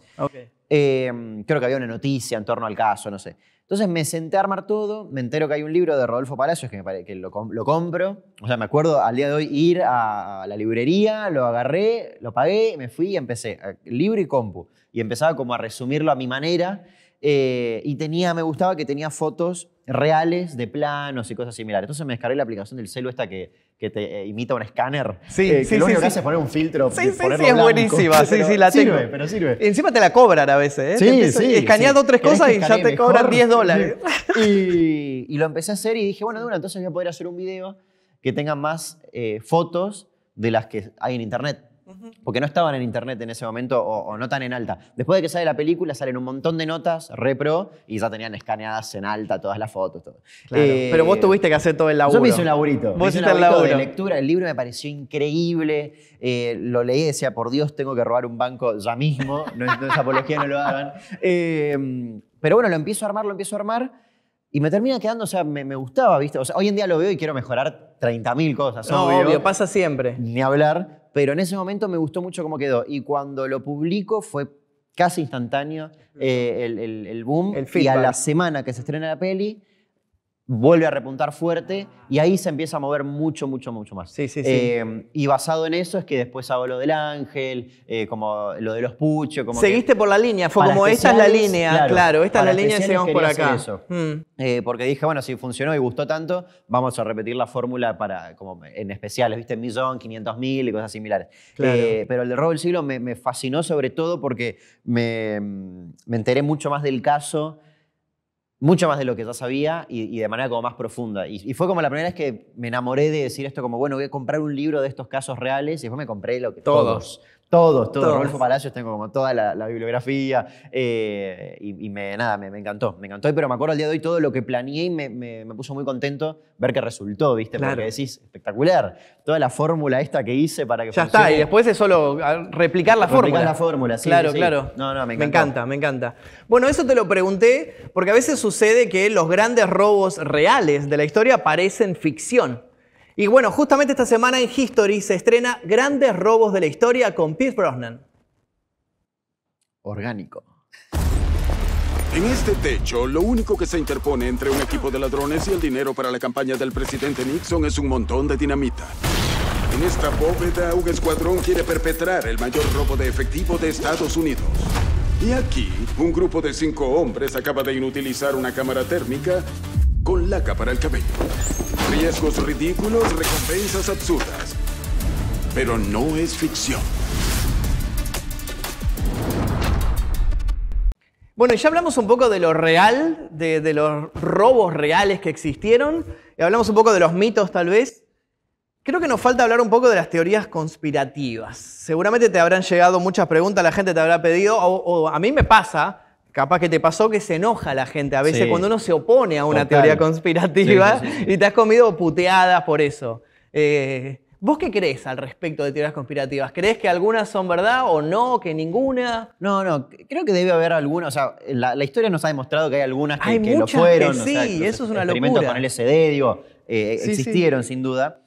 Eh, creo que había una noticia en torno al caso, no sé. Entonces me senté a armar todo, me entero que hay un libro de Rodolfo Palacios que, que lo, compro. O sea, me acuerdo al día de hoy ir a la librería, lo agarré, lo pagué, me fui y empecé. Libro y compu. Y empezaba como a resumirlo a mi manera. Eh, y tenía, me gustaba que tenía fotos reales de planos y cosas similares. Entonces me descargué la aplicación del celu esta que que te eh, imita un escáner. Sí, eh, sí, lo único que hace es poner un filtro. Sí, sí, sí, es buenísima. Sí, sí, la tengo. Sirve, pero sirve. encima te la cobran a veces. ¿eh? Sí, sí. Escaneas dos o tres cosas y ya te cobran 10 dólares. Y, lo empecé a hacer y dije, bueno, de una, entonces voy a poder hacer un video que tenga más eh, fotos de las que hay en internet porque no estaban en internet en ese momento o, no tan en alta. Después de que sale la película, salen un montón de notas repro y ya tenían escaneadas en alta todas las fotos. Eh, pero vos tuviste que hacer todo el laburo. Yo hice un laburito. Vos hiciste el laburo. La lectura. El libro me pareció increíble. Eh, lo leí decía, por Dios, tengo que robar un banco ya mismo. No, es apología, no lo hagan. Eh, pero bueno, lo empiezo a armar, lo empiezo a armar. Y me termina quedando, o sea, me, gustaba, ¿viste? O sea, hoy en día lo veo y quiero mejorar 30.000 cosas. No, obvio, pasa siempre. Ni hablar pero en ese momento me gustó mucho cómo quedó. Y cuando lo publico fue casi instantáneo eh, el, boom. y a la semana que se estrena la peli, vuelve a repuntar fuerte y ahí se empieza a mover mucho, mucho, mucho más. Sí, sí, sí. Eh, y basado en eso es que después hago lo del ángel, eh, como lo de los puchos. Como Seguiste por la línea, fue como esta es la línea, claro, esta es la línea y seguimos por acá. Mm. Eh, porque dije, bueno, si funcionó y gustó tanto, vamos a repetir la fórmula para, como en especial, ¿viste? Millón, 500 mil y cosas similares. pero el de Robo del Siglo me, fascinó sobre todo porque me, mm, me enteré mucho más del caso mucho más de lo que ya sabía y, de manera como más profunda. Y, fue como la primera vez que me enamoré de decir esto como, bueno, voy a comprar un libro de estos casos reales y después me compré lo que, todos. Todos, todos. Rolfo Palacios tengo como toda la, bibliografía eh, y, me, nada, me, encantó, me encantó. Pero me acuerdo al día de hoy todo lo que planeé y me, puso muy contento ver que resultó, ¿viste? Porque decís, espectacular. Toda la fórmula esta que hice para que Ya está, y después es solo ah, replicar la fórmula. Replicar la fórmula, sí. Claro, claro. No, no, me Me encanta, me encanta. Bueno, eso te lo pregunté porque a veces sucede que los grandes robos reales de la historia parecen ficción. Y bueno, justamente esta semana en History se estrena Grandes Robos de la Historia con Pierce Brosnan. Orgánico. En este techo, lo único que se interpone entre un equipo de ladrones y el dinero para la campaña del presidente Nixon es un montón de dinamita. En esta bóveda, un escuadrón quiere perpetrar el mayor robo de efectivo de Estados Unidos. Y aquí, un grupo de cinco hombres acaba de inutilizar una cámara térmica con laca para el cabello. Riesgos ridículos, recompensas absurdas. Pero no es ficción. Bueno, ya hablamos un poco de lo real, de, los robos reales que existieron, y hablamos un poco de los mitos tal vez. Creo que nos falta hablar un poco de las teorías conspirativas. Seguramente te habrán llegado muchas preguntas, la gente te habrá pedido, o a mí me pasa, capaz que te pasó que se enoja la gente a veces cuando uno se opone a una teoría conspirativa y te has comido puteadas por eso. Eh, ¿Vos qué crees al respecto de teorías conspirativas? ¿Crees que algunas son verdad o no? ¿Que ninguna? No, no, creo que debe haber algunas. O sea, la, historia nos ha demostrado que hay algunas que, lo fueron. sí, eso es una locura. Experimentos con el digo, eh, existieron sin duda.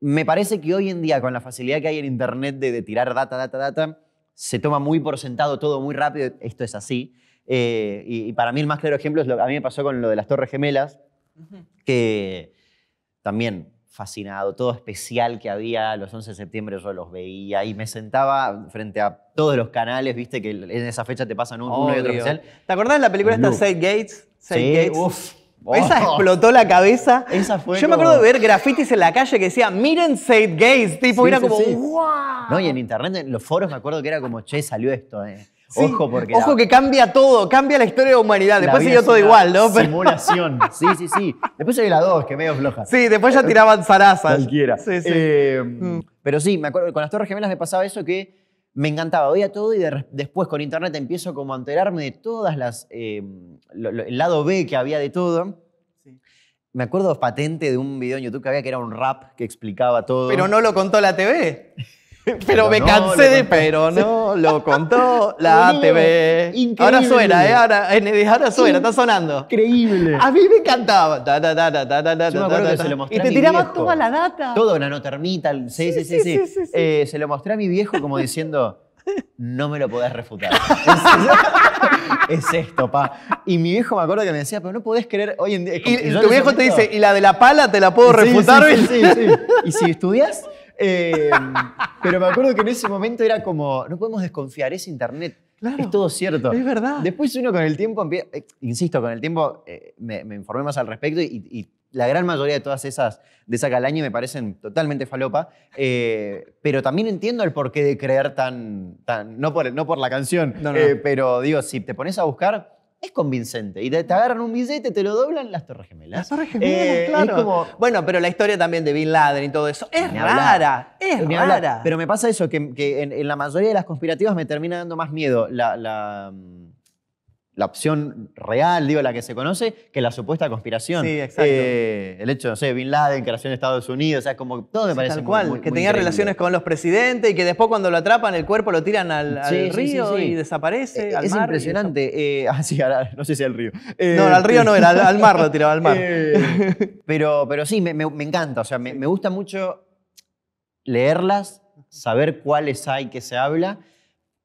Me parece que hoy en día, con la facilidad que hay en Internet de, de, tirar data, data, data, se toma muy por sentado todo muy rápido. Esto es así. Eh, y, para mí el más claro ejemplo es lo que a mí me pasó con lo de las Torres Gemelas, que también fascinado, todo especial que había, los 11 de septiembre yo los veía y me sentaba frente a todos los canales, viste que en esa fecha te pasan uno y otro especial. ¿Te acordás de la película esta Sade Gates? sí, Gates. Uf. Esa oh. explotó la cabeza. Esa fue Yo me acuerdo de ver grafitis en la calle que decía, miren Seth Gates. Tipo, era como, wow. No, y en internet, en los foros me acuerdo que era como, che, salió esto. Eh. Ojo porque. Ojo que cambia todo, cambia la historia de la humanidad. Después siguió todo igual, ¿no? Simulación. Sí, sí, sí. Después hay la dos que medio floja. Sí, después ya tiraban zarazas. Cualquiera. Sí, sí. Eh, mm. Pero sí, me acuerdo con las Torres Gemelas me pasaba eso que me encantaba. Oía todo y después con internet empiezo como a enterarme de todas las. Em, el lado B que había de todo. Me acuerdo patente de un video en YouTube que había que era un rap que explicaba todo. Pero no lo contó la TV. Pero me cansé de. Pero no, lo contó la TV. Increíble. Ahora suena, ¿eh? Ahora, suena, está sonando. Increíble. A mí me encantaba. se y te tiraba toda la data. Todo, nanotermita, no sí, sí, sí. sí, eh, se lo mostré a mi viejo como diciendo. No me lo podés refutar. es, esto, pa. Y mi viejo me acuerdo que me decía, pero no podés creer hoy en día. Y, tu viejo te dice, y la de la pala te la puedo refutar. Sí, sí, Y si estudias, Em, pero me acuerdo que en ese momento era como, no podemos desconfiar, es internet. Claro, es todo cierto. Es verdad. Después uno con el tiempo, eh, insisto, con el tiempo eh, me, informé más al respecto y, la gran mayoría de todas esas de esa calaña me parecen totalmente falopa, eh, pero también entiendo el porqué de creer tan, tan no, por, no por la canción, pero digo, si te pones a buscar, es convincente. Y te, agarran un billete, te lo doblan las Torres Gemelas. Las Torres Gemelas, eh, claro. bueno, pero la historia también de Bin Laden y todo eso es rara, es rara. Pero me pasa eso, que, en, la mayoría de las conspirativas me termina dando más miedo la mm, la opción real, digo, la que se conoce, que la supuesta conspiración. Sí, exacto. Eh, el hecho, no sé, Bin Laden, creación de Estados Unidos, o sea, como todo me parece cual, que tenía relaciones con los presidentes y que después cuando lo atrapan el cuerpo lo tiran al, río y desaparece, eh, es impresionante. Eh, ah, sí, ahora, no sé si al río. no, al río este no era, al, mar lo tiraba, al mar. pero, pero sí, me, encanta, o sea, me, me gusta mucho leerlas, saber cuáles hay que se habla,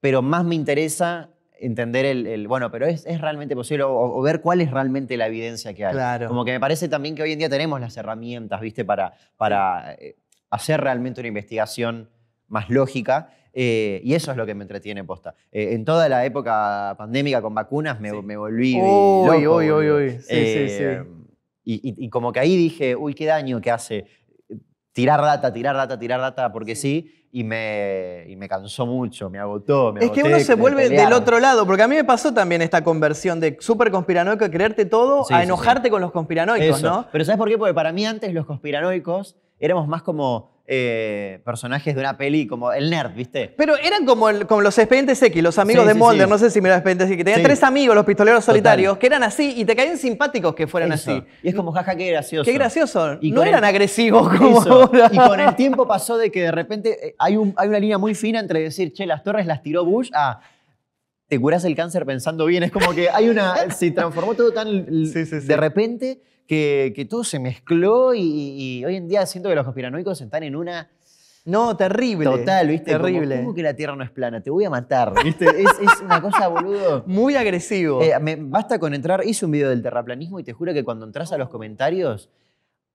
pero más me interesa entender el, bueno, pero es, realmente posible o, ver cuál es realmente la evidencia que hay. Como que me parece también que hoy en día tenemos las herramientas, ¿viste? Para, para eh, hacer realmente una investigación más lógica. Eh, y eso es lo que me entretiene posta. Eh, en toda la época pandémica con vacunas me, volví oh, loco. Uy, uy, uy. Sí, sí, sí. Y, y como que ahí dije, uy, qué daño que hace tirar data, tirar data, tirar data, porque sí. sí y me, me cansó mucho, me agotó. es que uno se vuelve del otro lado, porque a mí me pasó también esta conversión de súper conspiranoico, creerte todo, a enojarte con los conspiranoicos, ¿no? Pero ¿sabes por qué? Porque para mí antes los conspiranoicos éramos más como eh, personajes de una peli como el nerd, ¿viste? Pero eran como, el- los expedientes X, los amigos de Mulder, no sé si me me expedientes X, tenían tres amigos, los pistoleros solitarios, que eran así y te caían simpáticos que fueran así. Y es como, jaja, qué gracioso. Qué gracioso. Y no eran agresivos como Y con el tiempo pasó de que de repente eh, hay, un- hay una línea muy fina entre decir, che, las torres las tiró Bush a te curás el cáncer pensando bien. Es como que hay una. se transformó todo tan de repente que, todo se mezcló y, hoy en día siento que los conspiranoicos están en una. No, terrible. Total, ¿viste? Terrible. Como, ¿Cómo que la Tierra no es plana? Te voy a matar, ¿viste? es, una cosa, boludo. Muy agresivo. Eh, basta con entrar. Hice un video del terraplanismo y te juro que cuando entras a los comentarios.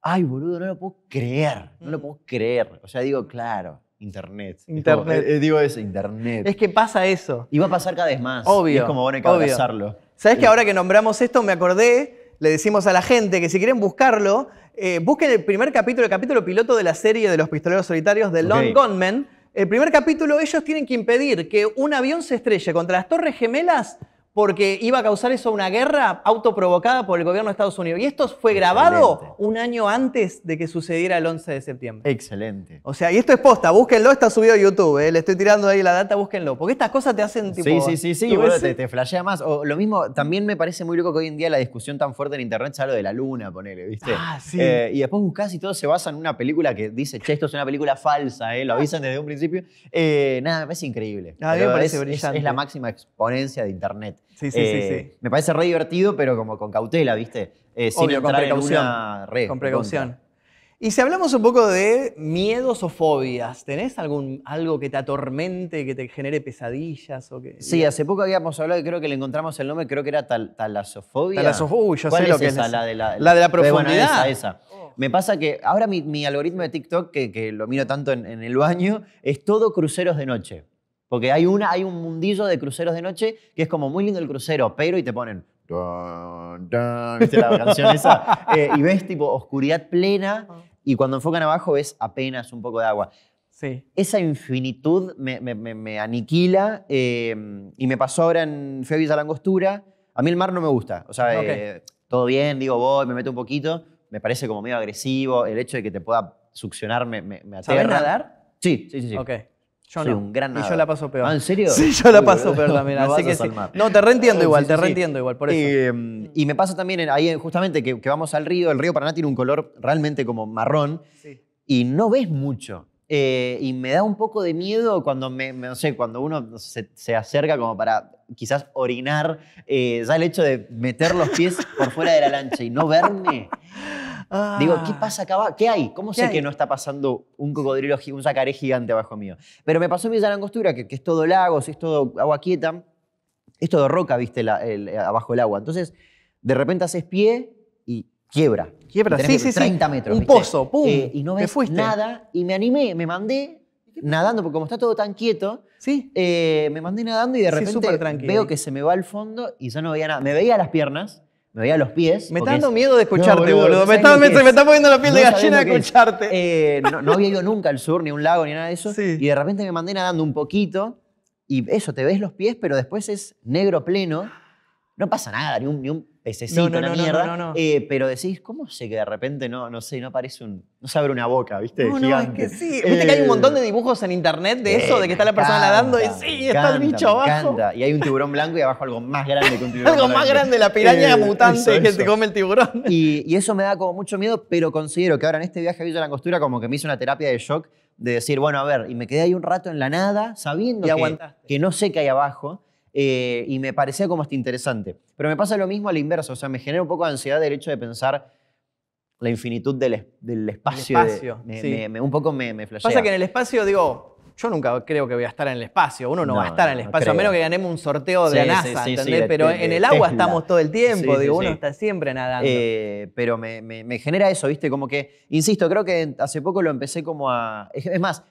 Ay, boludo, no lo puedo creer. No lo mm. puedo creer. O sea, digo, claro. Internet. Internet. Eh, eh, digo eso, Internet. Es que pasa eso. Y va a pasar cada vez más. Obvio. es como, bueno, hay ¿Sabes que eh. ahora que nombramos esto me acordé? Le decimos a la gente que si quieren buscarlo, busquen el primer capítulo, el capítulo piloto de la serie de los pistoleros solitarios de Long Gunmen. El primer capítulo, ellos tienen que impedir que un avión se estrelle contra las Torres Gemelas porque iba a causar eso una guerra autoprovocada por el gobierno de Estados Unidos. Y esto fue grabado un año antes de que sucediera el 11 de septiembre. Excelente. O sea, y esto es posta, búsquenlo, está subido a YouTube, eh, le estoy tirando ahí la data, búsquenlo, porque estas cosas te hacen tipo... Sí, sí, sí, sí, te, flashea más. O lo mismo, también me parece muy loco que hoy en día la discusión tan fuerte en internet sea lo de la luna, ponele, ¿viste? Ah, sí. Eh, y después casi y todo se basa en una película que dice, che, esto es una película falsa, eh, lo avisan desde un principio. nada, me parece increíble. A mí me parece brillante. es la máxima exponencia de internet. Sí, sí, eh, sí, Me parece re divertido, pero como con cautela, ¿viste? Eh, con precaución. con precaución. Y si hablamos un poco de miedos o fobias, ¿tenés algún, algo que te atormente, que te genere pesadillas? O que, sí, hace poco habíamos hablado y creo que le encontramos el nombre, creo que era tal, talasofobia. uy, yo sé lo que es. La, de la, profundidad. esa, Me pasa que ahora mi, algoritmo de TikTok, que, lo miro tanto en el baño, es todo cruceros de noche. Porque hay, una, hay un mundillo de cruceros de noche que es como muy lindo el crucero, pero y te ponen... la canción esa? Eh, y ves tipo oscuridad plena y cuando enfocan abajo ves apenas un poco de agua. Sí. Esa infinitud me, aniquila em, y me pasó ahora en a Villa Langostura. A mí el mar no me gusta. O sea, eh, todo bien, digo voy, me meto un poquito. Me parece como medio agresivo. El hecho de que te pueda succionar me, me, aterra. ¿Sabes nadar? Sí, sí, sí. sí. Okay. Yo un gran Y yo la paso peor. Ah, en serio? Sí, yo la paso peor también. Así que No, te reentiendo igual, te reentiendo igual, por eso. Em, y me pasa también ahí justamente que, vamos al río, el río Paraná tiene un color realmente como marrón y no ves mucho. Eh, y me da un poco de miedo cuando, cuando uno se, acerca como para quizás orinar, eh, ya el hecho de meter los pies por fuera de la lancha y no verme. Ah. Digo, ¿qué pasa acá abajo? ¿Qué hay? ¿Cómo sé que no está pasando un cocodrilo, un sacaré gigante abajo mío? Pero me pasó mi en Angostura, que, que es todo lagos, es todo agua quieta, es todo roca, viste, la, el, eh, abajo el agua. Entonces, de repente haces pie y quiebra. Quiebra, sí, sí, 30 sí. metros. Un pozo, pum. Eh, y no ves nada. Y me animé, me mandé nadando, porque como está todo tan quieto, sí. Eh, me mandé nadando y de repente veo que se me va al fondo y ya no veía nada. Me veía las piernas, me veía los pies. Me está dando miedo de escucharte, boludo. Me está, me, está, poniendo la piel de gallina de escucharte. Eh, no, había ido nunca al sur, ni a un lago, ni nada de eso. Y de repente me mandé nadando un poquito. Y eso, te ves los pies, pero después es negro pleno. No pasa nada, ni un pececito, no, no, no, eh, pero decís, ¿cómo sé que de repente no, no sé, no aparece un. No se abre una boca, ¿viste? No, no, es que sí. Eh, viste que hay un montón de dibujos en internet de eso, de que está la persona nadando y sí, está el bicho abajo. Y hay un tiburón blanco y abajo algo más grande que un tiburón Algo más grande, la piraña eh, mutante que te come el tiburón. Y, eso me da como mucho miedo, pero considero que ahora en este viaje a Villa costura como que me hizo una terapia de shock de decir, bueno, a ver, y me quedé ahí un rato en la nada, sabiendo que no sé qué hay abajo eh, y me parecía como hasta interesante. Pero me pasa lo mismo al inverso. o sea, me genera un poco de ansiedad el hecho de pensar la infinitud del, del espacio. El espacio un poco me, me flashea. Pasa que en el espacio, digo, yo nunca creo que voy a estar en el espacio. Uno no, va a estar en el espacio, a menos que ganemos un sorteo de la NASA, ¿entendés? pero en el agua estamos todo el tiempo, digo, uno está siempre nadando. Eh, pero me, genera eso, ¿viste? Como que, insisto, creo que hace poco lo empecé como a... Es más,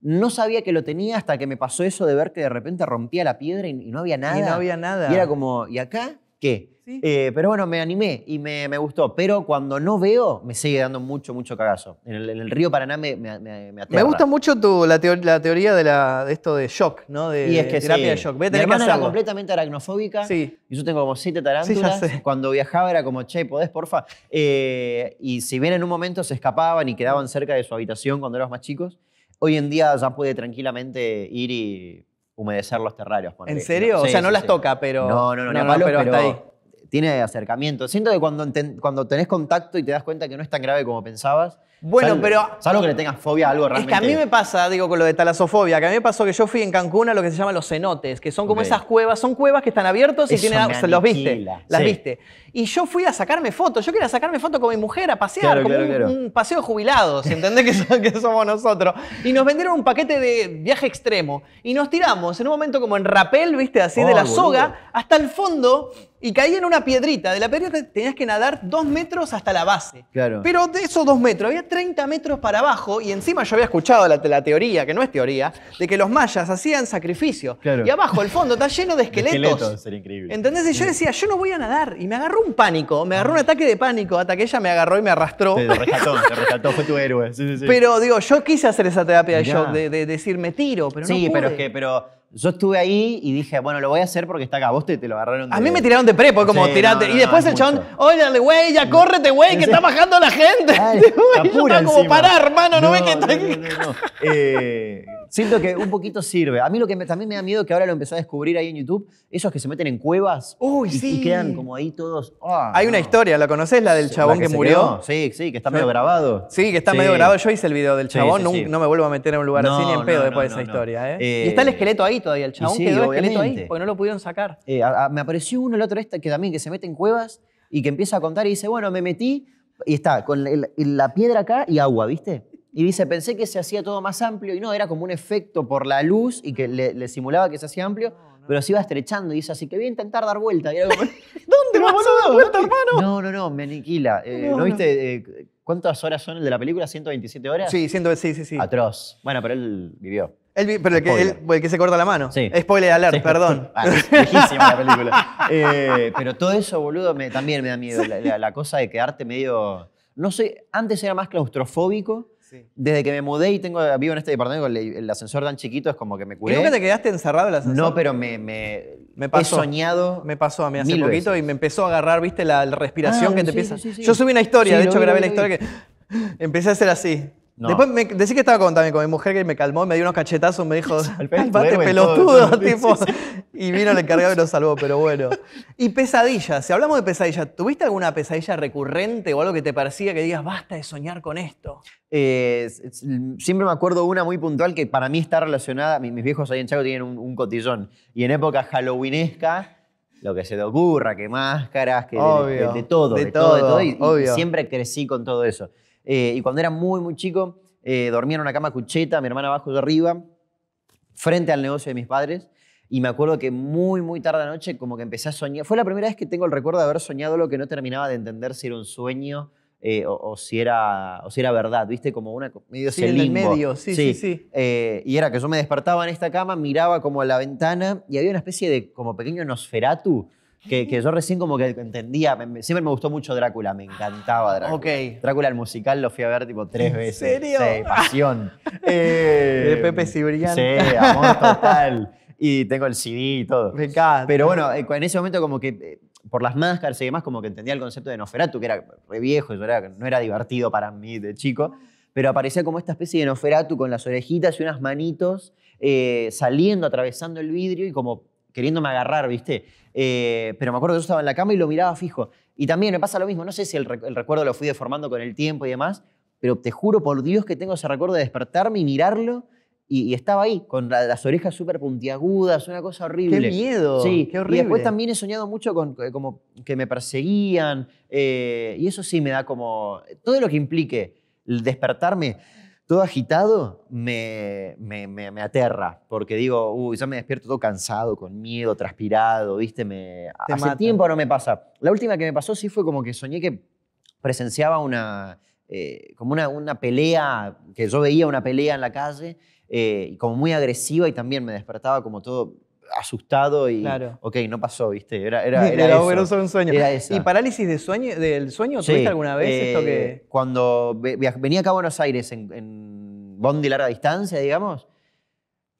no sabía que lo tenía hasta que me pasó eso de ver que de repente rompía la piedra y, no había nada. Y no había nada. Y era como, ¿y acá qué? Eh, pero bueno, me animé y me, gustó. Pero cuando no veo, me sigue dando mucho, mucho cagazo. En el, río Paraná me, me, me, Me gusta mucho tu, la, la, teoría de, la, esto de shock, ¿no? De, y es que terapia de shock. Mi hermana era completamente aracnofóbica. Sí. Y yo tengo como siete tarántulas. cuando viajaba era como, che, ¿podés, porfa? Eh, y si bien en un momento se escapaban y quedaban cerca de su habitación cuando éramos más chicos, hoy en día ya puede tranquilamente ir y humedecer los terrarios. ¿En serio? o sea, no las toca, pero. No, no, no, no, no, pero, está ahí tiene acercamiento. Siento que cuando, cuando tenés contacto y te das cuenta que no es tan grave como pensabas. Bueno, pero. Salvo que le tengas fobia a algo realmente. Es que a mí me pasa, digo, con lo de talasofobia, que a mí me pasó que yo fui en Cancún a lo que se llama los cenotes, que son como esas cuevas, son cuevas que están abiertos y tiene. tienen. los viste. Las viste. Y yo fui a sacarme fotos. Yo quería sacarme fotos con mi mujer a pasear, como un, paseo jubilado, si entendés que, que somos nosotros. Y nos vendieron un paquete de viaje extremo. Y nos tiramos en un momento como en rapel, viste, así de la soga, hasta el fondo y caí en una piedrita. De la piedrita tenías que nadar dos metros hasta la base. Claro. Pero de esos dos metros, había 30 metros para abajo y encima yo había escuchado la, teoría, que no es teoría, de que los mayas hacían sacrificio. Claro. Y abajo, el fondo está lleno de esqueletos. sería increíble. ¿Entendés? Y yo decía, yo no voy a nadar. Y me agarró un pánico, me agarró un ataque de pánico, hasta que ella me agarró y me arrastró. Te rescató, te rescató, fue tu héroe. Sí, sí, sí. Pero digo, yo quise hacer esa terapia de de, decir, me tiro, pero no Sí, pero es que, pero yo estuve ahí y dije, bueno, lo voy a hacer porque está acá. Vos te, lo agarraron. De... A mí me tiraron de prepo, pues, como tirate. y después el chabón, oye, güey, ya córrete, güey, que está bajando la gente. está como, para hermano, no, ve que está. Eh, Siento que un poquito sirve. A mí lo que también me da miedo, que ahora lo empecé a descubrir ahí en YouTube, esos que se meten en cuevas Uy, y, sí. quedan como ahí todos. Ah, Hay una historia, ¿la conoces? La del chabón que, murió. Sí, sí, que está medio grabado. Sí, que está medio grabado. Yo hice el video del chabón, no, me vuelvo a meter en un lugar así ni en pedo después de esa historia. ¿eh? Eh, y está el esqueleto ahí todavía, el chabón quedó el esqueleto ahí, porque no lo pudieron sacar. Eh, me apareció uno el otro este que también que se mete en cuevas y que empieza a contar y dice, bueno, me metí y está con la piedra acá y agua, ¿viste? Y dice, pensé que se hacía todo más amplio y no, era como un efecto por la luz y que le, simulaba que se hacía amplio, pero se iba estrechando y dice, así que voy a intentar dar vuelta. ¿Dónde vas a dar vuelta, hermano? No, no, no, me aniquila. Eh, ¿No, viste eh, cuántas horas son el de la película? ¿127 horas? Sí, sí, sí, sí. Atroz. Bueno, pero él vivió. pero el que, se corta la mano. Spoiler alert, perdón. Ah, viejísima la película. Eh, pero todo eso, boludo, también me da miedo. la, la, cosa de quedarte medio. No sé, antes era más claustrofóbico desde que me mudé y tengo, vivo en este departamento con el ascensor tan chiquito, es como que me curé. ¿Y que te quedaste encerrado en el ascensor? No, pero me, me, pasó, soñado. Me pasó a mí hace poquito y me empezó a agarrar, viste, la, respiración ah, que te empieza. Yo subí una historia, de hecho grabé la historia que empecé a hacer así. Después me, decí que estaba con, con mi mujer que me calmó, me dio unos cachetazos, me dijo, parte pelotudo, tipo. Y vino el encargado y lo salvó, pero bueno. Y pesadillas, si hablamos de pesadillas, ¿tuviste alguna pesadilla recurrente o algo que te parecía que digas, basta de soñar con esto? Eh, siempre me acuerdo una muy puntual que para mí está relacionada, mis viejos ahí en Chaco tienen un, cotillón, y en época halloweenesca lo que se te ocurra, que máscaras, que de, todo, de, todo, y, siempre crecí con todo eso. Eh, y cuando era muy, muy chico, eh, dormía en una cama cucheta, mi hermana abajo, yo arriba, frente al negocio de mis padres. Y me acuerdo que muy, muy tarde anoche noche, como que empecé a soñar. Fue la primera vez que tengo el recuerdo de haber soñado lo que no terminaba de entender si era un sueño eh, o, si era, o si era verdad, ¿viste? Como una medio sí, en el medio, sí, sí, sí. y era que yo me despertaba en esta cama, miraba como a la ventana y había una especie de como pequeño Nosferatu que, yo recién como que entendía, siempre me gustó mucho Drácula, me encantaba Drácula. Drácula el musical lo fui a ver tipo tres veces. ¿En serio? Sí, pasión. de eh, Pepe Cibrián. Sí, amor total. y tengo el CD y todo. Me encanta. Pero bueno, eh, en ese momento como que eh, por las máscaras y demás como que entendía el concepto de Noferatu, que era re viejo, era, no era divertido para mí de chico, pero aparecía como esta especie de Noferatu con las orejitas y unas manitos saliendo, atravesando el vidrio y como queriéndome agarrar, ¿viste? Eh, pero me acuerdo que yo estaba en la cama y lo miraba fijo. Y también me pasa lo mismo, no sé si el, recuerdo lo fui deformando con el tiempo y demás, pero te juro por Dios que tengo ese recuerdo de despertarme y mirarlo. Y, estaba ahí, con las orejas súper puntiagudas, una cosa horrible. ¡Qué miedo! Sí, qué horrible. Y después también he soñado mucho con eh, como que me perseguían. Eh, y eso sí me da como. Todo lo que implique despertarme todo agitado me, aterra, porque digo, uy, ya me despierto todo cansado, con miedo, transpirado, ¿viste? Me, hace tiempo no me pasa. La última que me pasó sí fue como que soñé que presenciaba una, eh, como una, pelea, que yo veía una pelea en la calle, eh, como muy agresiva y también me despertaba como todo asustado y, claro. ok, no pasó, ¿viste? Era, era, era, un sueño. Era eso. ¿Y parálisis de sueño, del sueño tuviste alguna vez? esto eh, que... Cuando venía acá a Buenos Aires en, en bondi larga distancia, digamos,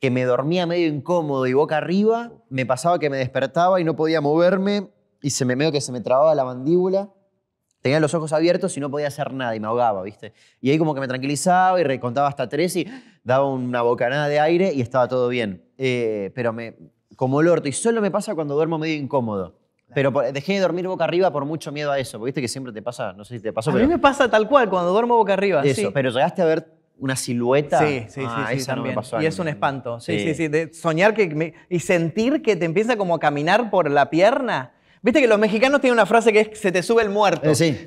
que me dormía medio incómodo y boca arriba, me pasaba que me despertaba y no podía moverme y se me medio que se me trababa la mandíbula. Tenía los ojos abiertos y no podía hacer nada y me ahogaba, ¿viste? Y ahí como que me tranquilizaba y recontaba hasta tres y daba una bocanada de aire y estaba todo bien. Eh, pero me, como el orto. Y solo me pasa cuando duermo medio incómodo. Pero dejé de dormir boca arriba por mucho miedo a eso. Porque viste que siempre te pasa, no sé si te pasó, a mí me pasa tal cual cuando duermo boca arriba. Eso, pero llegaste a ver una silueta. Sí, sí, sí, ah, también. y es un espanto. Sí, sí, sí. soñar que y sentir que te empieza como a caminar por la pierna. Viste que los mexicanos tienen una frase que es se te sube el muerto. Eh, sí.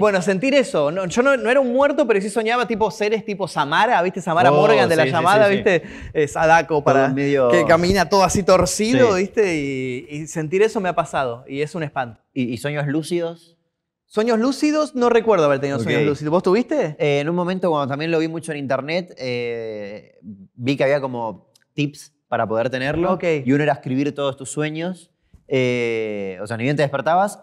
Bueno, sentir eso. yo no, era un muerto, pero sí soñaba tipo seres tipo Samara, ¿viste? Samara oh, Morgan de la llamada, ¿viste? Sadako para que camina todo así torcido, ¿viste? Y, sentir eso me ha pasado y es un espanto. ¿Y, sueños lúcidos? Sueños lúcidos, no recuerdo haber tenido sueños lúcidos. ¿Vos tuviste? Eh, en un momento, cuando también lo vi mucho en internet, eh, vi que había como tips para poder tenerlo. Y uno era escribir todos tus sueños. Eh, o sea, ni bien te despertabas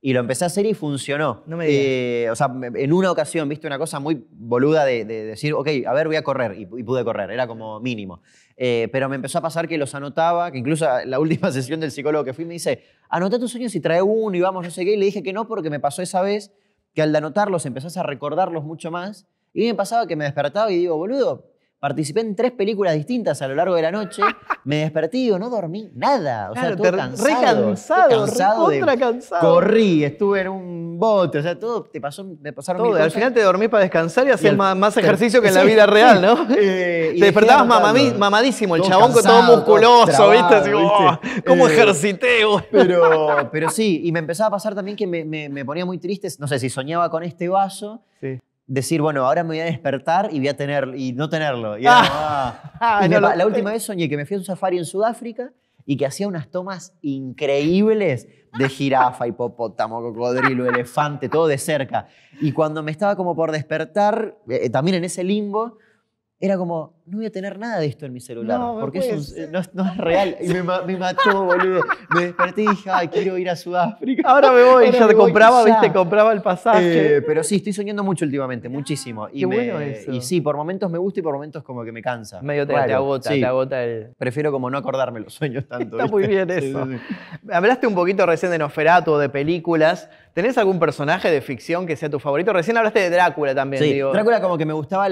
y lo empecé a hacer y funcionó. No me digas. Eh, o sea, en una ocasión, viste, una cosa muy boluda de, decir, ok, a ver, voy a correr. Y, pude correr, era como mínimo. Eh, pero me empezó a pasar que los anotaba, que incluso la última sesión del psicólogo que fui me dice, Anoté tus sueños y trae uno y vamos, no sé qué. Y le dije que no porque me pasó esa vez que al anotarlos empezás a recordarlos mucho más. Y me pasaba que me despertaba y digo, boludo, Participé en tres películas distintas a lo largo de la noche. Me desperté y no dormí nada. O sea, todo cansado. Recansado, cansado Corrí, estuve en un bote, o sea, todo te pasó, me pasaron Al final te dormí para descansar y hacer más, ejercicio que en la vida real, ¿no? Eh, te despertabas mamadísimo, el chabón todo musculoso, ¿viste? Así, ah, ¿Cómo eh, ejercité, Pero, pero sí, y me empezaba a pasar también que me, me ponía muy triste, no sé si soñaba con este vaso. Sí decir, bueno, ahora me voy a despertar y voy a tener y no tenerlo. Ah, ah". la última vez soñé que me fui a un safari en Sudáfrica y que hacía unas tomas increíbles de jirafa, hipopótamo, cocodrilo, elefante, todo de cerca. Y cuando me estaba como por despertar, eh, eh, también en ese limbo, era como, no voy a tener nada de esto en mi celular, porque es un, eh, no, es real. Y me, mató, boludo. Me desperté y dije, ay, quiero ir a Sudáfrica. Ahora me voy. ya te compraba, viste, compraba el pasaje. Eh, pero sí, estoy soñando mucho últimamente, muchísimo. Ah, y, y sí, por momentos me gusta y por momentos como que me cansa. Medio te, agota, te agota el... Prefiero como no acordarme los sueños tanto. Está muy bien eso. Hablaste un poquito recién de Nosferatu, de películas. ¿Tenés algún personaje de ficción que sea tu favorito? Recién hablaste de Drácula también, digo. Drácula como que me gustaba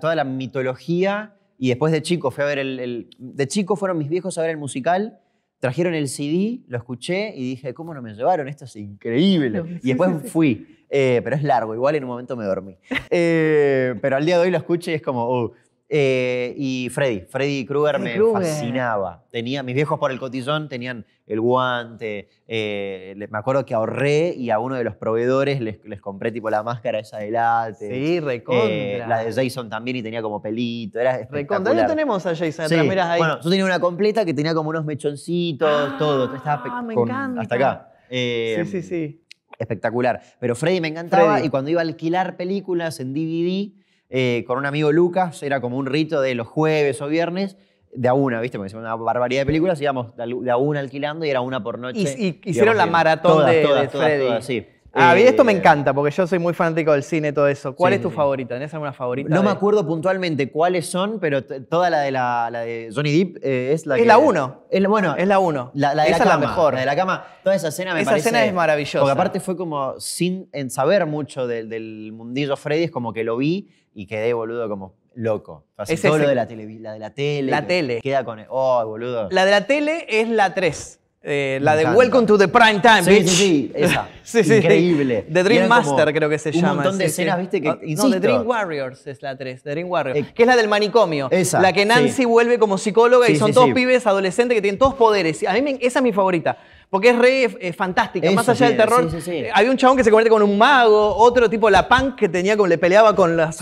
toda la mitología y después de chico fui a ver el, De chico fueron mis viejos a ver el musical, trajeron el CD, lo escuché y dije, ¿cómo no me llevaron? Esto es increíble. y después fui. Eh, pero es largo, igual en un momento me dormí. Eh, pero al día de hoy lo escuché y es como, oh, eh, y Freddy, Freddy Krueger me fascinaba. Tenía, mis viejos por el cotillón tenían el guante. Eh, me acuerdo que ahorré y a uno de los proveedores les, compré tipo la máscara esa de látex. Sí, recontra. Eh, la de Jason también y tenía como pelito. Era recontra. tenemos a Jason Bueno, yo tenía una completa que tenía como unos mechoncitos, ah, todo. Estaba me encanta. Hasta acá. sí, sí, sí. Espectacular. Pero Freddy me encantaba y cuando iba a alquilar películas en DVD eh, con un amigo Lucas, era como un rito de los jueves o viernes, de a una, ¿viste? Porque hicimos una barbaridad de películas, íbamos de a una alquilando y era una por noche. Y, hicieron la maratón de, Freddy. Ah, eh, esto me eh, encanta, porque yo soy muy fanático del cine, todo eso. ¿Cuál es tu favorita? ¿Tenés alguna favorita? No me acuerdo puntualmente cuáles son, pero toda la de, la, de Johnny Depp eh, es la que... Es la 1. Bueno, es la 1. La, esa es la mejor. La de la cama. Toda esa escena me esa Esa escena es maravillosa. Porque aparte fue como, sin en saber mucho del, del mundillo Freddy, es como que lo vi y quedé, boludo, como loco. es todo lo de la, tele, la de la tele. La tele. Queda con... El, oh, boludo. La de la tele es la 3. Eh, la de Welcome to the Prime Time, sí, Sí, sí, esa. Increíble. The Dream Master creo que se llama. Un montón de escenas, viste, que ah, No, The Dream Warriors es la 3, The Dream Warriors. que es la del manicomio. la que Nancy vuelve como psicóloga y son todos pibes adolescentes que tienen todos poderes. A mí esa es mi favorita. Porque es re eh, fantástica. Más allá del terror, eh, había un chabón que se convierte con un mago, otro tipo, la punk que tenía como le peleaba con las,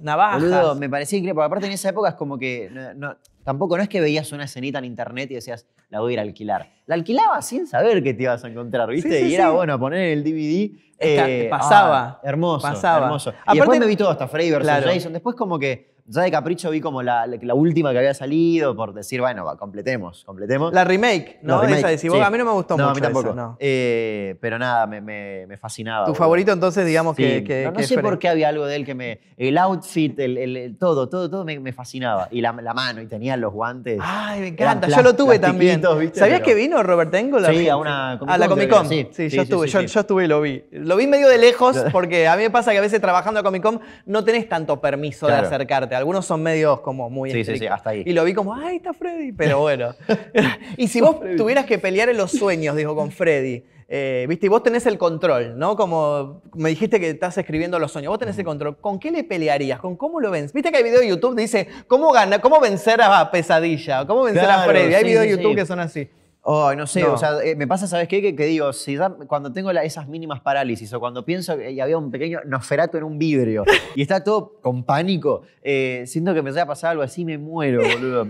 navajas. me parecía increíble, porque aparte en esa época es como que no, Tampoco no es que veías una escenita en internet y decías, la voy a ir a alquilar. La alquilaba sin saber que te ibas a encontrar, ¿viste? y era bueno poner el DVD. Eh, ah, pasaba. hermoso. Pasaba. Aparte, después me vi todo hasta Frey versus Jason. Después, como que ya de Capricho vi como la, última que había salido por decir, bueno, completemos, completemos. La remake, ¿no? esa a mí no me gustó mucho. a mí tampoco. Eh, pero nada, me, fascinaba. ¿Tu favorito entonces, digamos que, No, sé por qué había algo de él que me. El outfit, el, todo, todo, todo me, fascinaba. Y la, mano, y tenía los guantes. Ay, me encanta. Yo lo tuve también. ¿Sabías que vino Robert Tengo? sí, a una A ah, la Comic Con. Sí, yo estuve, yo y lo vi. Lo vi medio de lejos porque a mí me pasa que a veces trabajando a Comic Con no tenés tanto permiso de acercarte algunos son medios como muy sí, hasta ahí. Y lo vi como, ¡ay, está Freddy! Pero bueno. y si vos tuvieras que pelear en los sueños, dijo con Freddy, eh, viste, y vos tenés el control, ¿no? Como me dijiste que estás escribiendo los sueños, vos tenés el control. ¿Con qué le pelearías? ¿Con cómo lo vences? Viste que hay video de YouTube dice, ¿cómo, gana, ¿cómo vencer a Pesadilla? ¿Cómo vencer a Freddy? Hay videos de YouTube que son así. Oh, no sé, o sea, eh, me pasa, ¿sabes qué? Que, digo, si cuando tengo esas mínimas parálisis o cuando pienso que había un pequeño nosferato en un vidrio y está todo con pánico, eh, siento que me va a pasar algo así, me muero, boludo.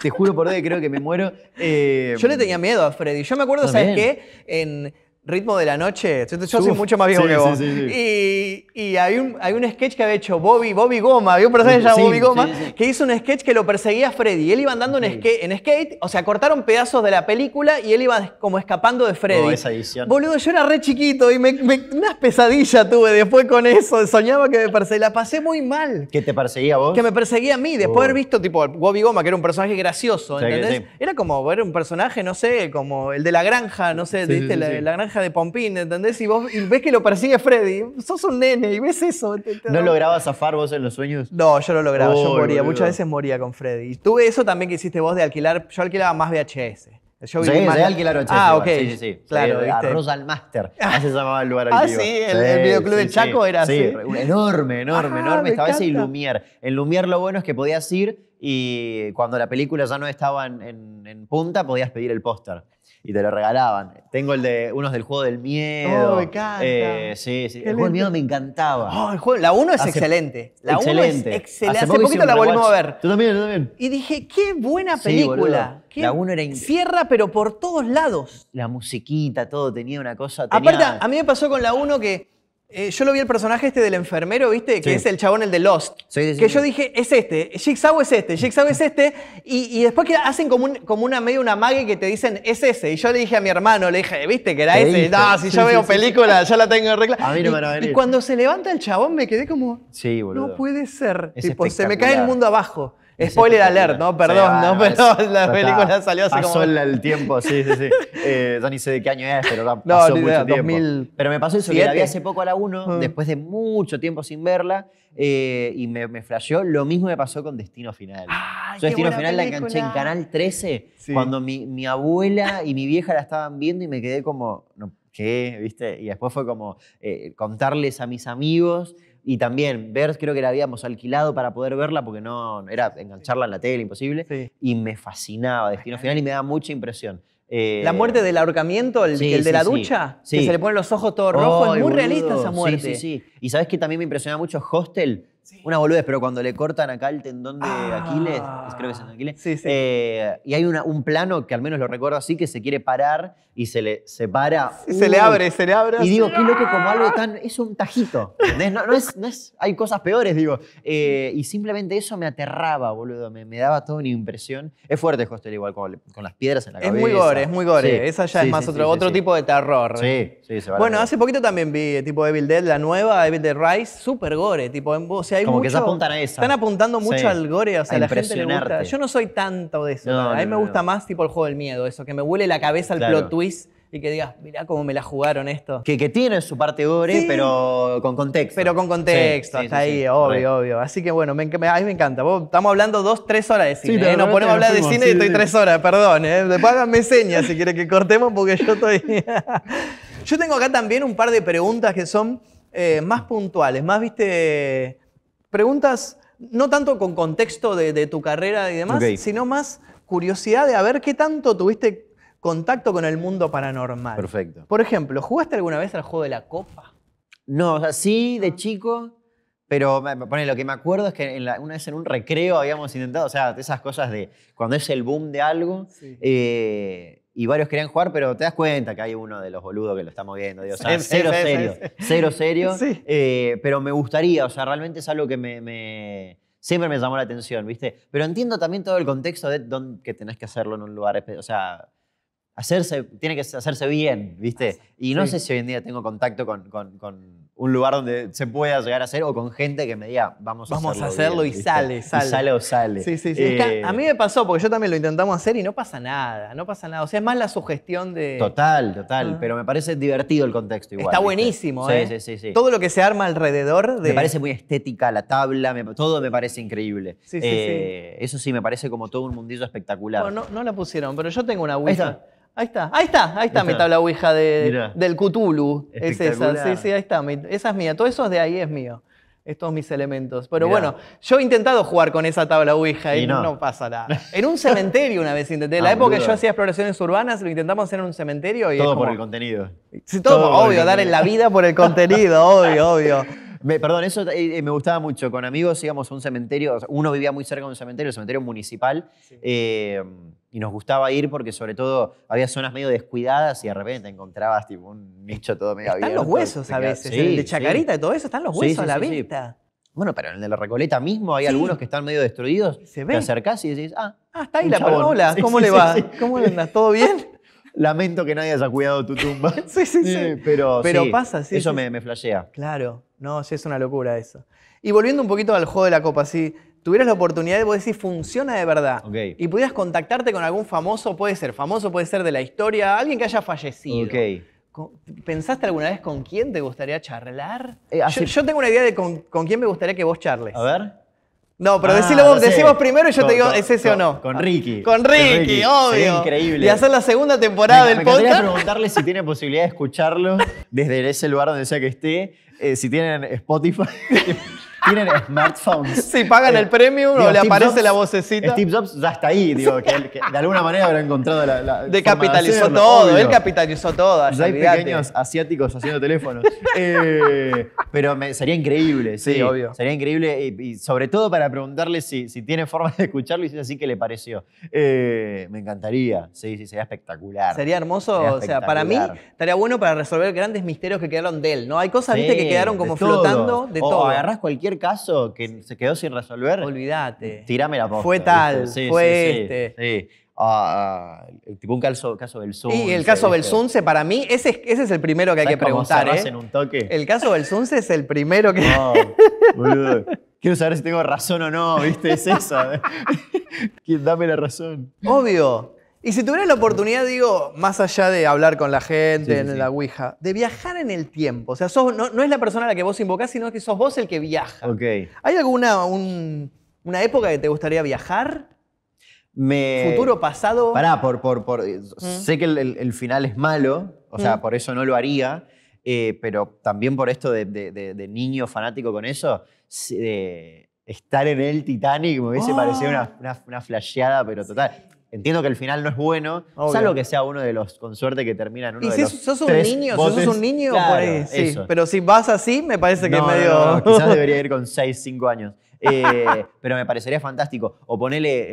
te, juro por Dios, creo que me muero. Eh, yo le tenía miedo a Freddy. Yo me acuerdo, ¿sabes qué? En Ritmo de la Noche. Yo, soy mucho más viejo que vos. y, y hay, un, hay, un, sketch que había hecho Bobby, Bobby Goma, había un personaje llamado Bobby Goma, que hizo un sketch que lo perseguía a Freddy. él iba andando en, skate, o sea, cortaron pedazos de la película y él iba como escapando de Freddy. Oh, Boludo, yo era re chiquito y unas pesadillas tuve después con eso. Soñaba que me perseguía. La pasé muy mal. ¿Que te perseguía vos? Que me perseguía a mí. Después de haber oh. visto, tipo, Bobby Goma, que era un personaje gracioso, ¿entendés? Era como ver un personaje, no sé, como el de la granja, no sé, ¿viste? la granja de Pompín, ¿entendés? Y vos ves que lo persigue Freddy, sos un nene y ves eso. ¿No lograbas zafar vos en los sueños? No, yo lo lograba, yo moría, muchas veces moría con Freddy. Y tuve eso también que hiciste vos de alquilar, yo alquilaba más VHS. Yo viví sí, alquilar VHS. Ah, ok. Sí, sí, sí. Claro, sí, Rosal Master. Así se llamaba el lugar Ah, sí, el, videoclub de Chaco era así. enorme, enorme, ah, enorme. Estaba ese y Lumière. En Lumière lo bueno es que podías ir y cuando la película ya no estaba en punta, podías pedir el póster y te lo regalaban. Tengo el de unos del juego del miedo. Oh, me eh, sí, sí. el juego del miedo me encantaba. Ah, el juego, la 1 es excelente. excelente. La 1 es excelente. Hace, poquito la volvimos a ver. Tú también, tú también. Y dije, qué buena película. la 1 era increíble. pero por todos lados. La musiquita, todo tenía una cosa. Tenía... Aparte, a mí me pasó con la 1 que eh, yo lo vi el personaje este del enfermero, ¿viste? Que es el chabón, el de Lost. que yo dije, es este, Jigsaw es este, Jigsaw es este. Y, después que hacen como, como una medio una mague que te dicen, es ese. Y yo le dije a mi hermano, le dije, ¿viste que era ese? No, si yo veo películas, ya la tengo en regla. y, cuando se levanta el chabón me quedé como, no puede ser. se me cae el mundo abajo. Spoiler alert, ¿no? Perdón, no, pero la película salió hace pasó como. el tiempo, sí, sí, sí. Eh, yo ni sé de qué año es, pero la pasó no, mucho tiempo. 2000... Pero me pasó eso, ¿Siete? que la vi hace poco a la 1, ah. después de mucho tiempo sin verla, eh, y me, me flasheó. Lo mismo me pasó con Destino Final. yo Destino Final la enganché en Canal 13, cuando mi, mi abuela y mi vieja la estaban viendo y me quedé como, ¿qué? ¿Viste? Y después fue como eh, contarles a mis amigos y también, ver, creo que la habíamos alquilado para poder verla porque no era engancharla en la tele, imposible. Y me fascinaba Destino Final y me da mucha impresión. Eh, la muerte del ahorcamiento, el, de la ducha, que se le ponen los ojos todos rojos, es muy realista esa muerte. Sí, sí, Y sabes que también me impresiona mucho Hostel, una boludez, pero cuando le cortan acá el tendón de Aquiles, creo que es de Aquiles, eh, y hay un plano que al menos lo recuerdo así, que se quiere parar y se le se para. se le abre, se le abre. Y digo, qué loco, como algo tan... Es un tajito, No, es, no es, hay cosas peores, digo. Eh, y simplemente eso me aterraba, boludo, me, daba toda una impresión. Es fuerte Hostel igual, con, las piedras en la cabeza. Es muy gore, es muy gore. Esa ya es más otro, otro tipo de terror. Sí, sí, se va Bueno, hace poquito también vi tipo Evil Dead, la nueva, Evil Dead Rise, súper gore, tipo, o sea, como que se apuntan a eso. Están apuntando mucho al gore, o sea, a la gente gusta. Yo no soy tanto de eso. a mí me gusta más tipo el juego del miedo, eso, que me huele la cabeza al plot twist y que digas, mirá cómo me la jugaron esto. Que, que tiene su parte gore, pero con contexto. Pero con contexto, ahí, obvio, obvio. Así que bueno, me, a mí me encanta. estamos hablando dos, tres horas de cine. ¿eh? Nos ponemos a hablar de cine y estoy tres horas, perdón. ¿eh? Después háganme señas si quieren que cortemos porque yo estoy... yo tengo acá también un par de preguntas que son eh, más puntuales, más, viste preguntas no tanto con contexto de, tu carrera y demás, sino más curiosidad de a ver qué tanto tuviste contacto con el mundo paranormal. Perfecto. Por ejemplo, ¿jugaste alguna vez al juego de la copa? No, o sea, sí, de ah. chico, pero lo que me acuerdo es que una vez en un recreo habíamos intentado, o sea, esas cosas de cuando es el boom de algo. Eh, y varios querían jugar, pero te das cuenta que hay uno de los boludos que lo está moviendo. cero serio, cero eh, serio. pero me gustaría, o sea, realmente es algo que me, siempre me llamó la atención, ¿viste? Pero entiendo también todo el contexto de que tenés que hacerlo en un lugar, o sea, hacerse, tiene que hacerse bien, ¿viste? Y no sé si hoy en día tengo contacto con un lugar donde se pueda llegar a hacer o con gente que me diga, vamos a hacerlo. a hacerlo y sale, sale. sale o sale. Sí, sí, sí. Eh, a mí me pasó, porque yo también lo intentamos hacer y no pasa nada, no pasa nada. O sea, es más la sugestión de... Total, total, ah. pero me parece divertido el contexto igual. Está buenísimo, ¿eh? Sí, sí, sí, Todo lo que se arma alrededor Me parece muy estética la tabla, todo me parece increíble. Sí, sí, sí. Eh, eso sí, me parece como todo un mundillo espectacular. no, la pusieron, pero yo tengo una huella Ahí está, ahí está, ahí está, mi tabla Ouija de, del Cthulhu. Es esa, sí, sí, ahí está. esa es mía, todo eso de ahí es mío. Estos mis elementos. Pero bueno, yo he intentado jugar con esa tabla Ouija y, no. pasa nada. En un cementerio una vez intenté. En la ah, época que yo hacía exploraciones urbanas, lo intentamos hacer en un cementerio y. Todo por el contenido. Sí, todo, obvio, la vida por el contenido, obvio, obvio perdón, eso eh, eh, me gustaba mucho. Con amigos íbamos a un cementerio, uno vivía muy cerca de un cementerio, el cementerio municipal, eh, y nos gustaba ir porque sobre todo había zonas medio descuidadas y de repente encontrabas un nicho todo medio abierto. Están los huesos a veces, de Chacarita y todo eso, están los huesos a la venta. Bueno, pero en el de la Recoleta mismo hay algunos que están medio destruidos. Se ve. Te acercás y decís, ah, ah está ahí la ¿cómo le va? ¿Cómo andas? ¿Todo bien? Lamento que nadie haya cuidado tu tumba. sí, sí, sí. Pero, pasa, sí. Eso Me, me flashea. Claro. No, sí, es una locura eso. Y volviendo un poquito al juego de la copa, si tuvieras la oportunidad de poder decir funciona de verdad y pudieras contactarte con algún famoso, puede ser famoso, puede ser de la historia, alguien que haya fallecido. ¿Pensaste alguna vez con quién te gustaría charlar? Eh, yo, tengo una idea de con, quién me gustaría que vos charles. A ver. No, pero ah, decimos primero y yo te digo, ¿es ese o no? Con Ricky. Con Ricky, obvio. increíble. Y hacer la segunda temporada del podcast. Me preguntarle si tiene posibilidad de escucharlo desde ese lugar donde sea que esté, eh, si tienen Spotify. tienen smartphones. Si pagan el eh, premium o le aparece la vocecita. Steve Jobs ya está ahí, digo, que, de alguna manera habrá encontrado la. la Decapitalizó todo, él capitalizó todo. hay pequeños asiáticos haciendo teléfonos. Eh, pero sería increíble, sí, obvio. Sería increíble, y, sobre todo para preguntarle si, tiene forma de escucharlo y si es así, que le pareció? Eh, me encantaría, sí, sí, sería espectacular. Sería hermoso, o sea, para mí estaría bueno para resolver grandes misterios que quedaron de él, ¿no? Hay cosas, que quedaron como flotando de oh, todo. agarrás cualquier caso que se quedó sin resolver, olvídate. Tírame la Fue tal, fue este. Ah, ah, tipo un caso, caso Belsunce. Y el caso del Belsunce, para mí, ese, es el primero que hay que preguntar. ¿eh? en un toque? El caso del Belsunce es el primero que. No, Quiero saber si tengo razón o no, ¿viste? Es eso eh. Dame la razón. Obvio. Y si tuvieras la oportunidad, digo, más allá de hablar con la gente en la Ouija, de viajar en el tiempo. O sea, no, es la persona a la que vos invocás, sino que sos vos el que viaja. Ok. ¿Hay alguna una época que te gustaría viajar? ¿Futuro, pasado? Pará, por, eh, mm. sé que el, final es malo, o sea, mm. por eso no lo haría, eh, pero también por esto de, niño fanático con eso, de estar en el Titanic me hubiese parecido ah. una, una, una, flasheada, pero total. Entiendo que el final no es bueno, salvo que sea uno de los con suerte que en uno y de si sos un niño, sos un niño por ahí, sí. Pero si vas así, me parece que es medio. quizás debería ir con 6, 5 años. Eh, pero me parecería fantástico. O ponele.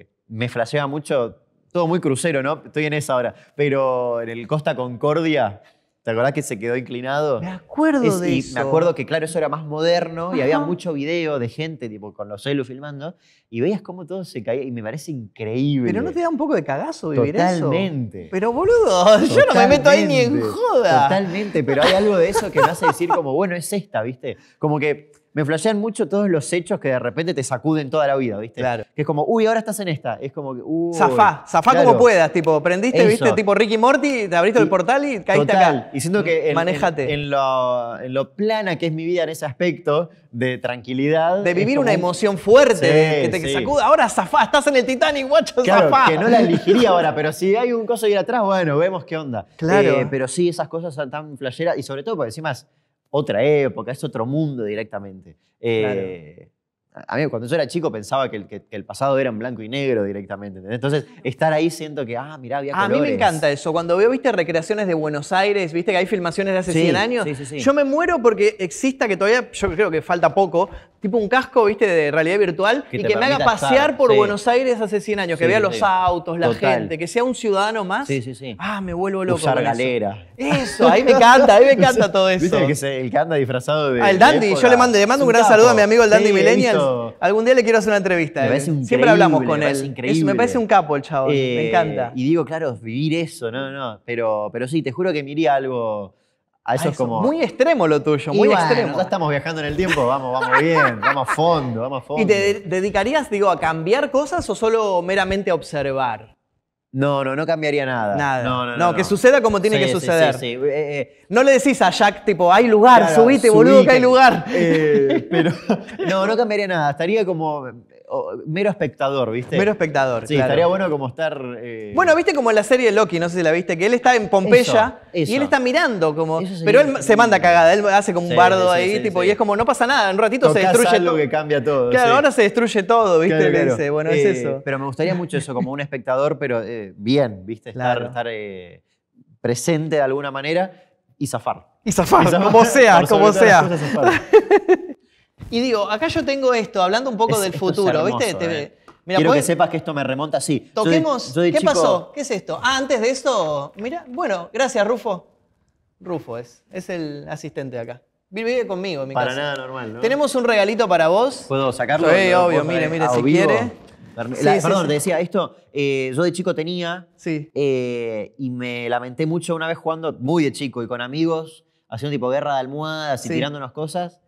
Eh, me frasea mucho. Todo muy crucero, ¿no? Estoy en esa ahora. Pero en el Costa Concordia ¿Te acordás que se quedó inclinado? Me acuerdo de y eso. Me acuerdo que, claro, eso era más moderno y había mucho video de gente tipo, con los celos filmando y veías cómo todo se caía y me parece increíble. Pero no te da un poco de cagazo vivir eso. Totalmente. Pero boludo, yo no me meto ahí ni en joda. Totalmente, pero hay algo de eso que me hace decir como, bueno, es esta, ¿viste? Como que me flashean mucho todos los hechos que de repente te sacuden toda la vida, ¿viste? Claro. Que es como, uy, ahora estás en esta. Es como que, uy. Zafá, zafá como puedas, tipo, prendiste, viste, tipo Ricky Morty, te abriste el portal y caíste total. acá. Y siento que en, Manejate. En, lo, en, lo, plana que es mi vida en ese aspecto, de tranquilidad. De vivir una emoción fuerte, que te sacuda. Ahora zafá, estás en el Titanic, guacho, claro, Que no la elegiría ahora, pero si hay un coso ir atrás, bueno, vemos qué onda. Claro. Eh, pero sí, esas cosas tan flasheras, y sobre todo porque encima otra época, es otro mundo directamente. Eh, a mí cuando yo era chico pensaba que el, pasado era en blanco y negro directamente. Entonces, estar ahí siento que, ah, mirá, había colores. A mí me encanta eso. Cuando veo, viste, recreaciones de Buenos Aires, viste que hay filmaciones de hace 100 años. Sí, sí, yo me muero porque exista, que todavía yo creo que falta poco, tipo un casco, viste, de realidad virtual y que me haga pasear por Buenos Aires hace 100 años, que vea los autos, la gente, que sea un ciudadano más. Sí, sí, sí. Ah, me vuelvo loco. Usar galera. Eso. ahí me encanta, ahí me encanta todo eso. ¿Viste el que, anda disfrazado de. Ah, el Dandy, yo le mando, le mando un gran saludo a mi amigo el Dandy Millennial algún día le quiero hacer una entrevista. Eh. Siempre hablamos con él. me parece un capo el chavo. me eh, encanta. Y digo, claro, vivir eso, no, no. Pero, pero sí, te juro que me iría algo. A eso, como. Muy extremo lo tuyo, muy extremo. Ya estamos viajando en el tiempo, vamos, vamos bien, vamos a fondo, vamos a fondo. ¿Y te dedicarías, digo, a cambiar cosas o solo meramente a observar? No, no, no cambiaría nada. Nada. No, no, no, que suceda como tiene que suceder. Sí, sí, eh, eh, No le decís a Jack, tipo, hay lugar, subite, boludo, que hay lugar. Eh, pero. no, no cambiaría nada. Estaría como mero espectador, ¿viste? Mero espectador. Sí, estaría bueno como estar. Bueno, viste como en la serie Loki, no sé si la viste, que él está en Pompeya y él está mirando como. Pero él se manda cagada, él hace como un bardo ahí, tipo, y es como, no pasa nada, en un ratito se destruye todo. que cambia todo. Claro, ahora se destruye todo, ¿viste? bueno, es eso. Pero me gustaría mucho eso, como un espectador, pero bien, ¿viste? Estar, eh, presente de alguna manera y zafar. Y zafar, como sea, como sea. y digo, acá yo tengo esto, hablando un poco del futuro, ¿viste? Eh. Quiero que sepas que esto me remonta así. Toquemos. ¿Qué pasó? ¿Qué es esto? Ah, antes de esto, mira, bueno, gracias, Rufo. Rufo es, es el asistente de acá. Vive conmigo, en mi Para nada normal, ¿no? Tenemos un regalito para vos. ¿Puedo sacarlo? Sí, obvio, mire, mire, si quiere perdón, te decía esto. Eh, yo de chico tenía. Eh, y me lamenté mucho una vez jugando, muy de chico, y con amigos, haciendo tipo guerra de almohadas y tirando unas cosas.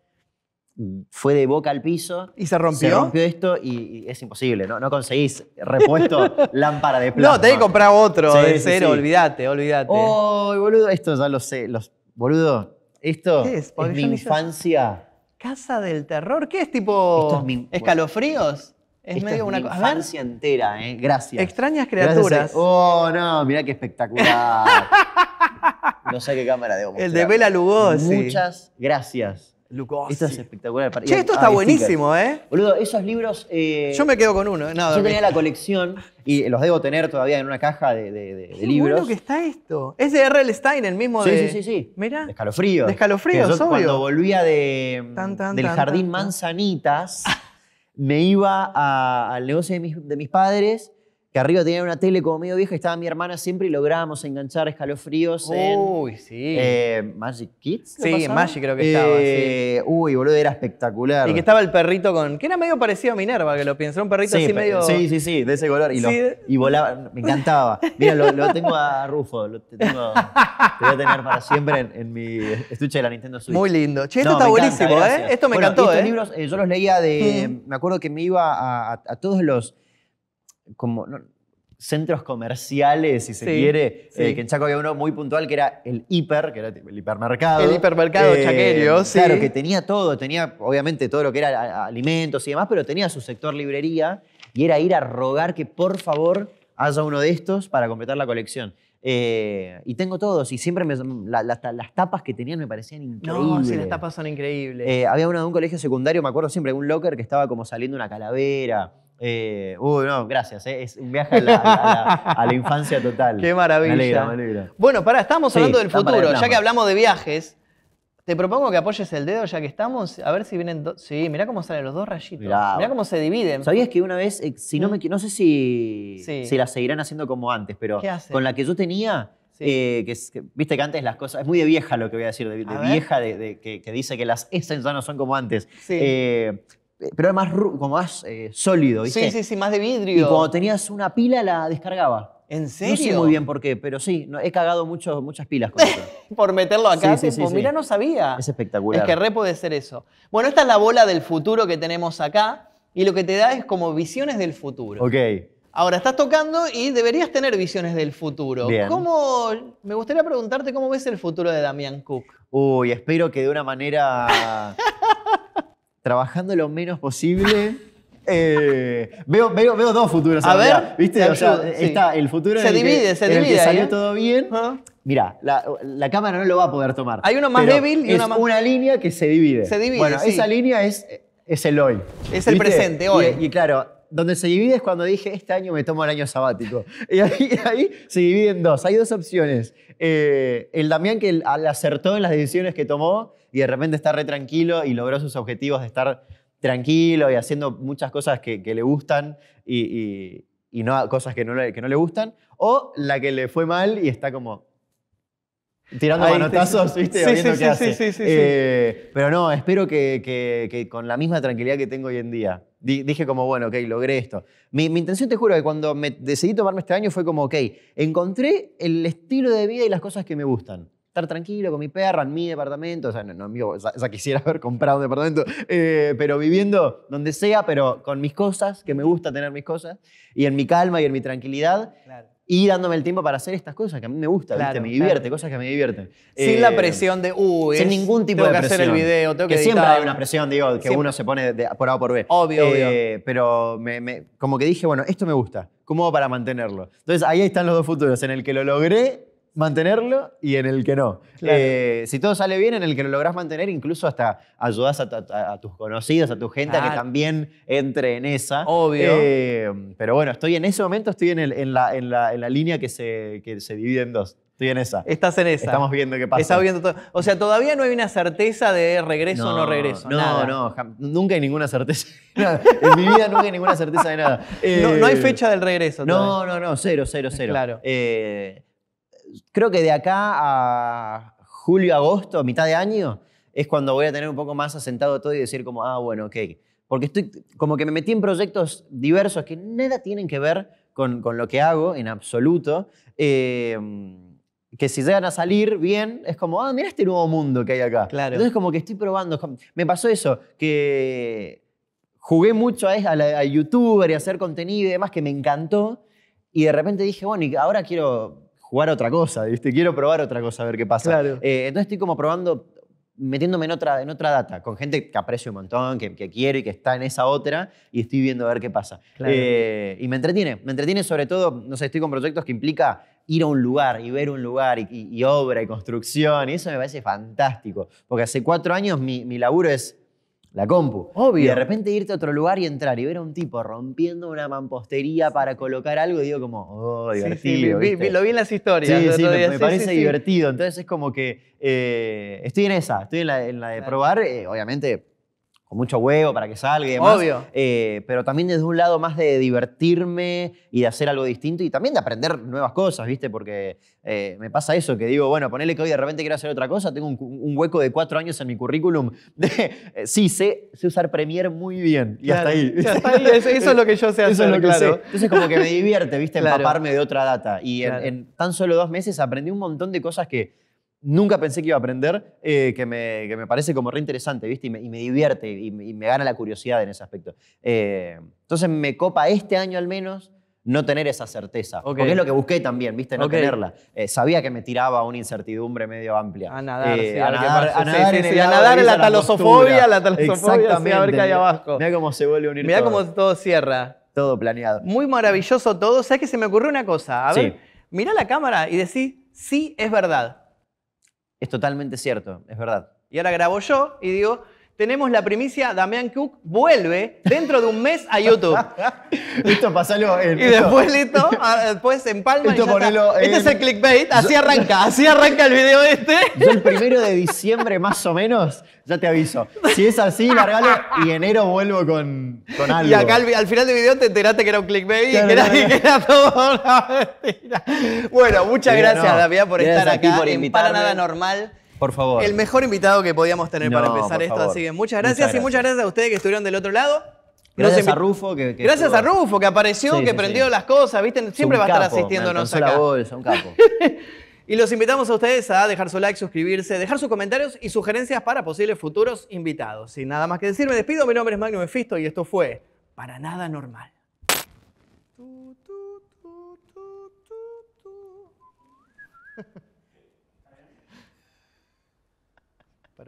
Fue de boca al piso. ¿Y se rompió? Se rompió esto y, es imposible, ¿no? conseguís repuesto lámpara de plasma. No, tenés que comprar otro de cero, olvídate, olvídate. ¡Ay, boludo, esto ya lo sé. Los, boludo, esto ¿Qué es? mi infancia. Casa del terror, ¿qué es tipo? ¿Escalofríos? Es Esta medio es una mi infancia entera, ¿eh? Gracias. Extrañas eh. criaturas. Oh, no, mirá qué espectacular. no sé qué cámara debo mostrar. El de Bela Lugosi. Muchas gracias. Lugosi. Esto es espectacular. Che, esto ah, está buenísimo, ¿eh? Boludo, esos libros... Eh, yo me quedo con uno. Eh, nada, yo tenía la colección y los debo tener todavía en una caja de, de, qué libros. bueno que está esto. Es de R.L. Stein, el mismo sí, de... Sí, sí, sí. Mira. Escalofrío. Escalofrío. De obvio. Cuando volvía de, del jardín Manzanitas... me iba a, al negocio de mis padres que arriba tenía una tele como medio vieja, estaba mi hermana siempre y lográbamos enganchar escalofríos uy, en sí. Eh, Magic Kids. Sí, Magic creo que estaba. Eh, uy, boludo, era espectacular. Y que estaba el perrito con. que era medio parecido a Minerva, que lo pienso, un perrito así medio. Sí, sí, sí, de ese color. Y, volaba, me encantaba. Mira, lo, tengo a Rufo, lo tengo, te voy a tener para siempre en, mi estuche de la Nintendo Switch. Muy lindo. Che, esto está buenísimo, ¿eh? Esto me encantó. Estos ¿eh? libros, yo los leía de. Mm. Me acuerdo que me iba a todos los como centros comerciales, si se quiere, eh, que en Chaco había uno muy puntual que era el hiper, que era el hipermercado. El hipermercado eh, chaquerio, Claro, que tenía todo, tenía obviamente todo lo que era alimentos y demás, pero tenía su sector librería y era ir a rogar que por favor haya uno de estos para completar la colección. Eh, y tengo todos, y siempre me, las tapas que tenían me parecían increíbles. No, sí, las tapas son increíbles. había uno de un colegio secundario, me acuerdo siempre, un locker que estaba como saliendo una calavera. Eh, no, gracias. Eh. Es un viaje a la, infancia total. Qué maravilla. Bueno, para estamos hablando del futuro. Ya que hablamos de viajes, te propongo que apoyes el dedo ya que estamos. A ver si vienen dos. Sí, mirá cómo salen los dos rayitos. Mirá. cómo se dividen. ¿Sabías que una vez, eh, si no me mm. no sé si si la seguirán haciendo como antes, pero con la que yo tenía, eh, que, viste que antes las cosas, es muy de vieja lo que voy a decir, de, vieja de- que, dice que las esas ya no son como antes. Sí. Eh, pero era más, eh, sólido, ¿viste? Sí, sí, sí, más de vidrio. Y cuando tenías una pila la descargaba. ¿En serio? No sé muy bien por qué, pero sí, he cagado muchas pilas con eso. por meterlo acá, sí, mira, no sabía. Es espectacular. Es que re puede ser eso. Bueno, esta es la bola del futuro que tenemos acá y lo que te da es como visiones del futuro. Ok. Ahora estás tocando y deberías tener visiones del futuro. me gustaría preguntarte cómo ves el futuro de Damián Cook? Uy, espero que de una manera trabajando lo menos posible. Eh, veo, veo, veo dos futuros. A ver, ¿viste? está el futuro se el divide, que, se divide, salió ¿eh? todo bien. Mira, la, cámara no lo va a poder tomar. Hay uno más débil y una Una línea que se divide. Se divide. Bueno, esa línea es, es el hoy. Es el presente, hoy. Y, claro, donde se divide es cuando dije, este año me tomo el año sabático. Y ahí, se se en dos. Hay dos opciones. Eh, el Damián que acertó en las decisiones que tomó y de repente está re tranquilo y logró sus objetivos de estar tranquilo y haciendo muchas cosas que, le gustan y, no, cosas que no, le, que no le gustan, o la que le fue mal y está como, Tirando manotazos, ¿viste? Sí, sí, qué sí, hace. Eh, pero no, espero que, que, con la misma tranquilidad que tengo hoy en día. dije como, bueno, ok, logré esto. Mi, mi, intención, te juro, que cuando me decidí tomarme este año fue como, ok, encontré el estilo de vida y las cosas que me gustan estar tranquilo con mi perra en mi departamento. O sea, no, amigo, o sea, quisiera haber comprado un departamento, eh, pero viviendo donde sea, pero con mis cosas, que me gusta tener mis cosas, y en mi calma y en mi tranquilidad. Y dándome el tiempo para hacer estas cosas que a mí me gusta, me divierte, cosas que me divierten. Sin la eh, presión de, uy, uh, sin ningún tipo de presión. que hacer el video, tengo que, que siempre hay una presión, digo, que uno se pone por A o por B. Obvio, obvio. Eh, pero como que dije, bueno, esto me gusta, ¿cómo para mantenerlo? Entonces ahí están los dos futuros, en el que lo logré mantenerlo y en el que no. Eh, si todo sale bien, en el que lo lográs mantener, incluso hasta ayudas a, tus conocidos, a tu gente a que también entre en esa. Obvio. Eh, pero bueno, estoy en ese momento, estoy en, el, en, la, en, la, línea que se, se divide en dos. Estoy en esa. Estás en esa. Estamos viendo qué pasa. viendo todo. O sea, todavía no hay una certeza de regreso o no regreso. No, no. Nunca hay ninguna certeza. En mi vida nunca hay ninguna certeza de nada. no, hay eh, fecha del regreso. No, no, no. Cero, cero, cero. Claro creo que de acá a julio, agosto, mitad de año, es cuando voy a tener un poco más asentado todo y decir como, ah, bueno, ok. Porque estoy, como que me metí en proyectos diversos que nada tienen que ver con, con lo que hago en absoluto. Eh, que si llegan a salir bien, es como, ah, mira este nuevo mundo que hay acá. Claro. Entonces como que estoy probando. Me pasó eso, que jugué mucho a, a, youtuber y a hacer contenido y demás, que me encantó. Y de repente dije, bueno, y ahora quiero jugar otra cosa, ¿viste? Quiero probar otra cosa, a ver qué pasa. Eh, entonces estoy como probando, metiéndome en otra, en otra data, con gente que aprecio un montón, que, que quiero y que está en esa otra, y estoy viendo a ver qué pasa. Eh, y me entretiene, me entretiene sobre todo, no sé, estoy con proyectos que implica ir a un lugar y ver un lugar y, obra y construcción, y eso me parece fantástico, porque hace cuatro años mi laburo es la compu. Obvio. Y de repente irte a otro lugar y entrar y ver a un tipo rompiendo una mampostería para colocar algo, digo como, oh, divertido. lo vi en las historias. me, parece divertido. Entonces es como que eh, estoy en esa, estoy en la, de probar, eh, obviamente con mucho huevo para que salga Obvio. Eh, pero también desde un lado más de divertirme y de hacer algo distinto y también de aprender nuevas cosas, ¿viste? Porque eh, me pasa eso, que digo, bueno, ponele que hoy de repente quiero hacer otra cosa, tengo un, hueco de cuatro años en mi currículum. Eh, sí, sé, usar Premiere muy bien y hasta ahí. eso, es lo que yo sé hacer, eso es lo que Entonces como que me divierte, ¿viste? Empaparme de otra data. Y en tan solo dos meses aprendí un montón de cosas que nunca pensé que iba a aprender, eh, que, me, parece como re interesante, ¿viste? Y me, divierte y me, gana la curiosidad en ese aspecto. Eh, entonces me copa este año al menos no tener esa certeza. Porque es lo que busqué también, ¿viste? No quererla tenerla. Eh, sabía que me tiraba a una incertidumbre medio amplia. A nadar, a, nadar a nadar, en, la, talosofobia, la talosofobia, sí, a ver qué hay abajo. Mira cómo se vuelve a unir Mira cómo todo cierra. Todo planeado. Muy maravilloso todo. ¿Sabes que se me ocurrió una cosa. A ver, mira la cámara y decí, sí, es verdad. Es totalmente cierto, es verdad. Y ahora grabo yo y digo, tenemos la primicia, Damián Cook vuelve dentro de un mes a YouTube. Listo, pasalo en, eh, Y después listo, ah, después en Palma y ponelo, Este es el clickbait, así arranca, así arranca el video este. Yo el primero de diciembre más o menos, ya te aviso. Si es así, largalo y enero vuelvo con, con algo. Y acá al, final del video te enteraste que era un clickbait y, que era, todo Bueno, muchas gracias Damián por estar acá. por Para Nada Normal. Por favor. El mejor invitado que podíamos tener para empezar esto. Así que muchas gracias, y muchas gracias a ustedes que estuvieron del otro lado. Gracias a Rufo que, Gracias a Rufo que apareció, que prendió las cosas, ¿viste? Siempre va a estar asistiéndonos acá. La bolsa, un capo. y los invitamos a ustedes a dejar su like, suscribirse, dejar sus comentarios y sugerencias para posibles futuros invitados. Sin nada más que decir, me despido. Mi nombre es Magno Mefisto y esto fue Para Nada Normal.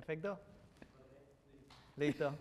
¿Perfecto? Listo.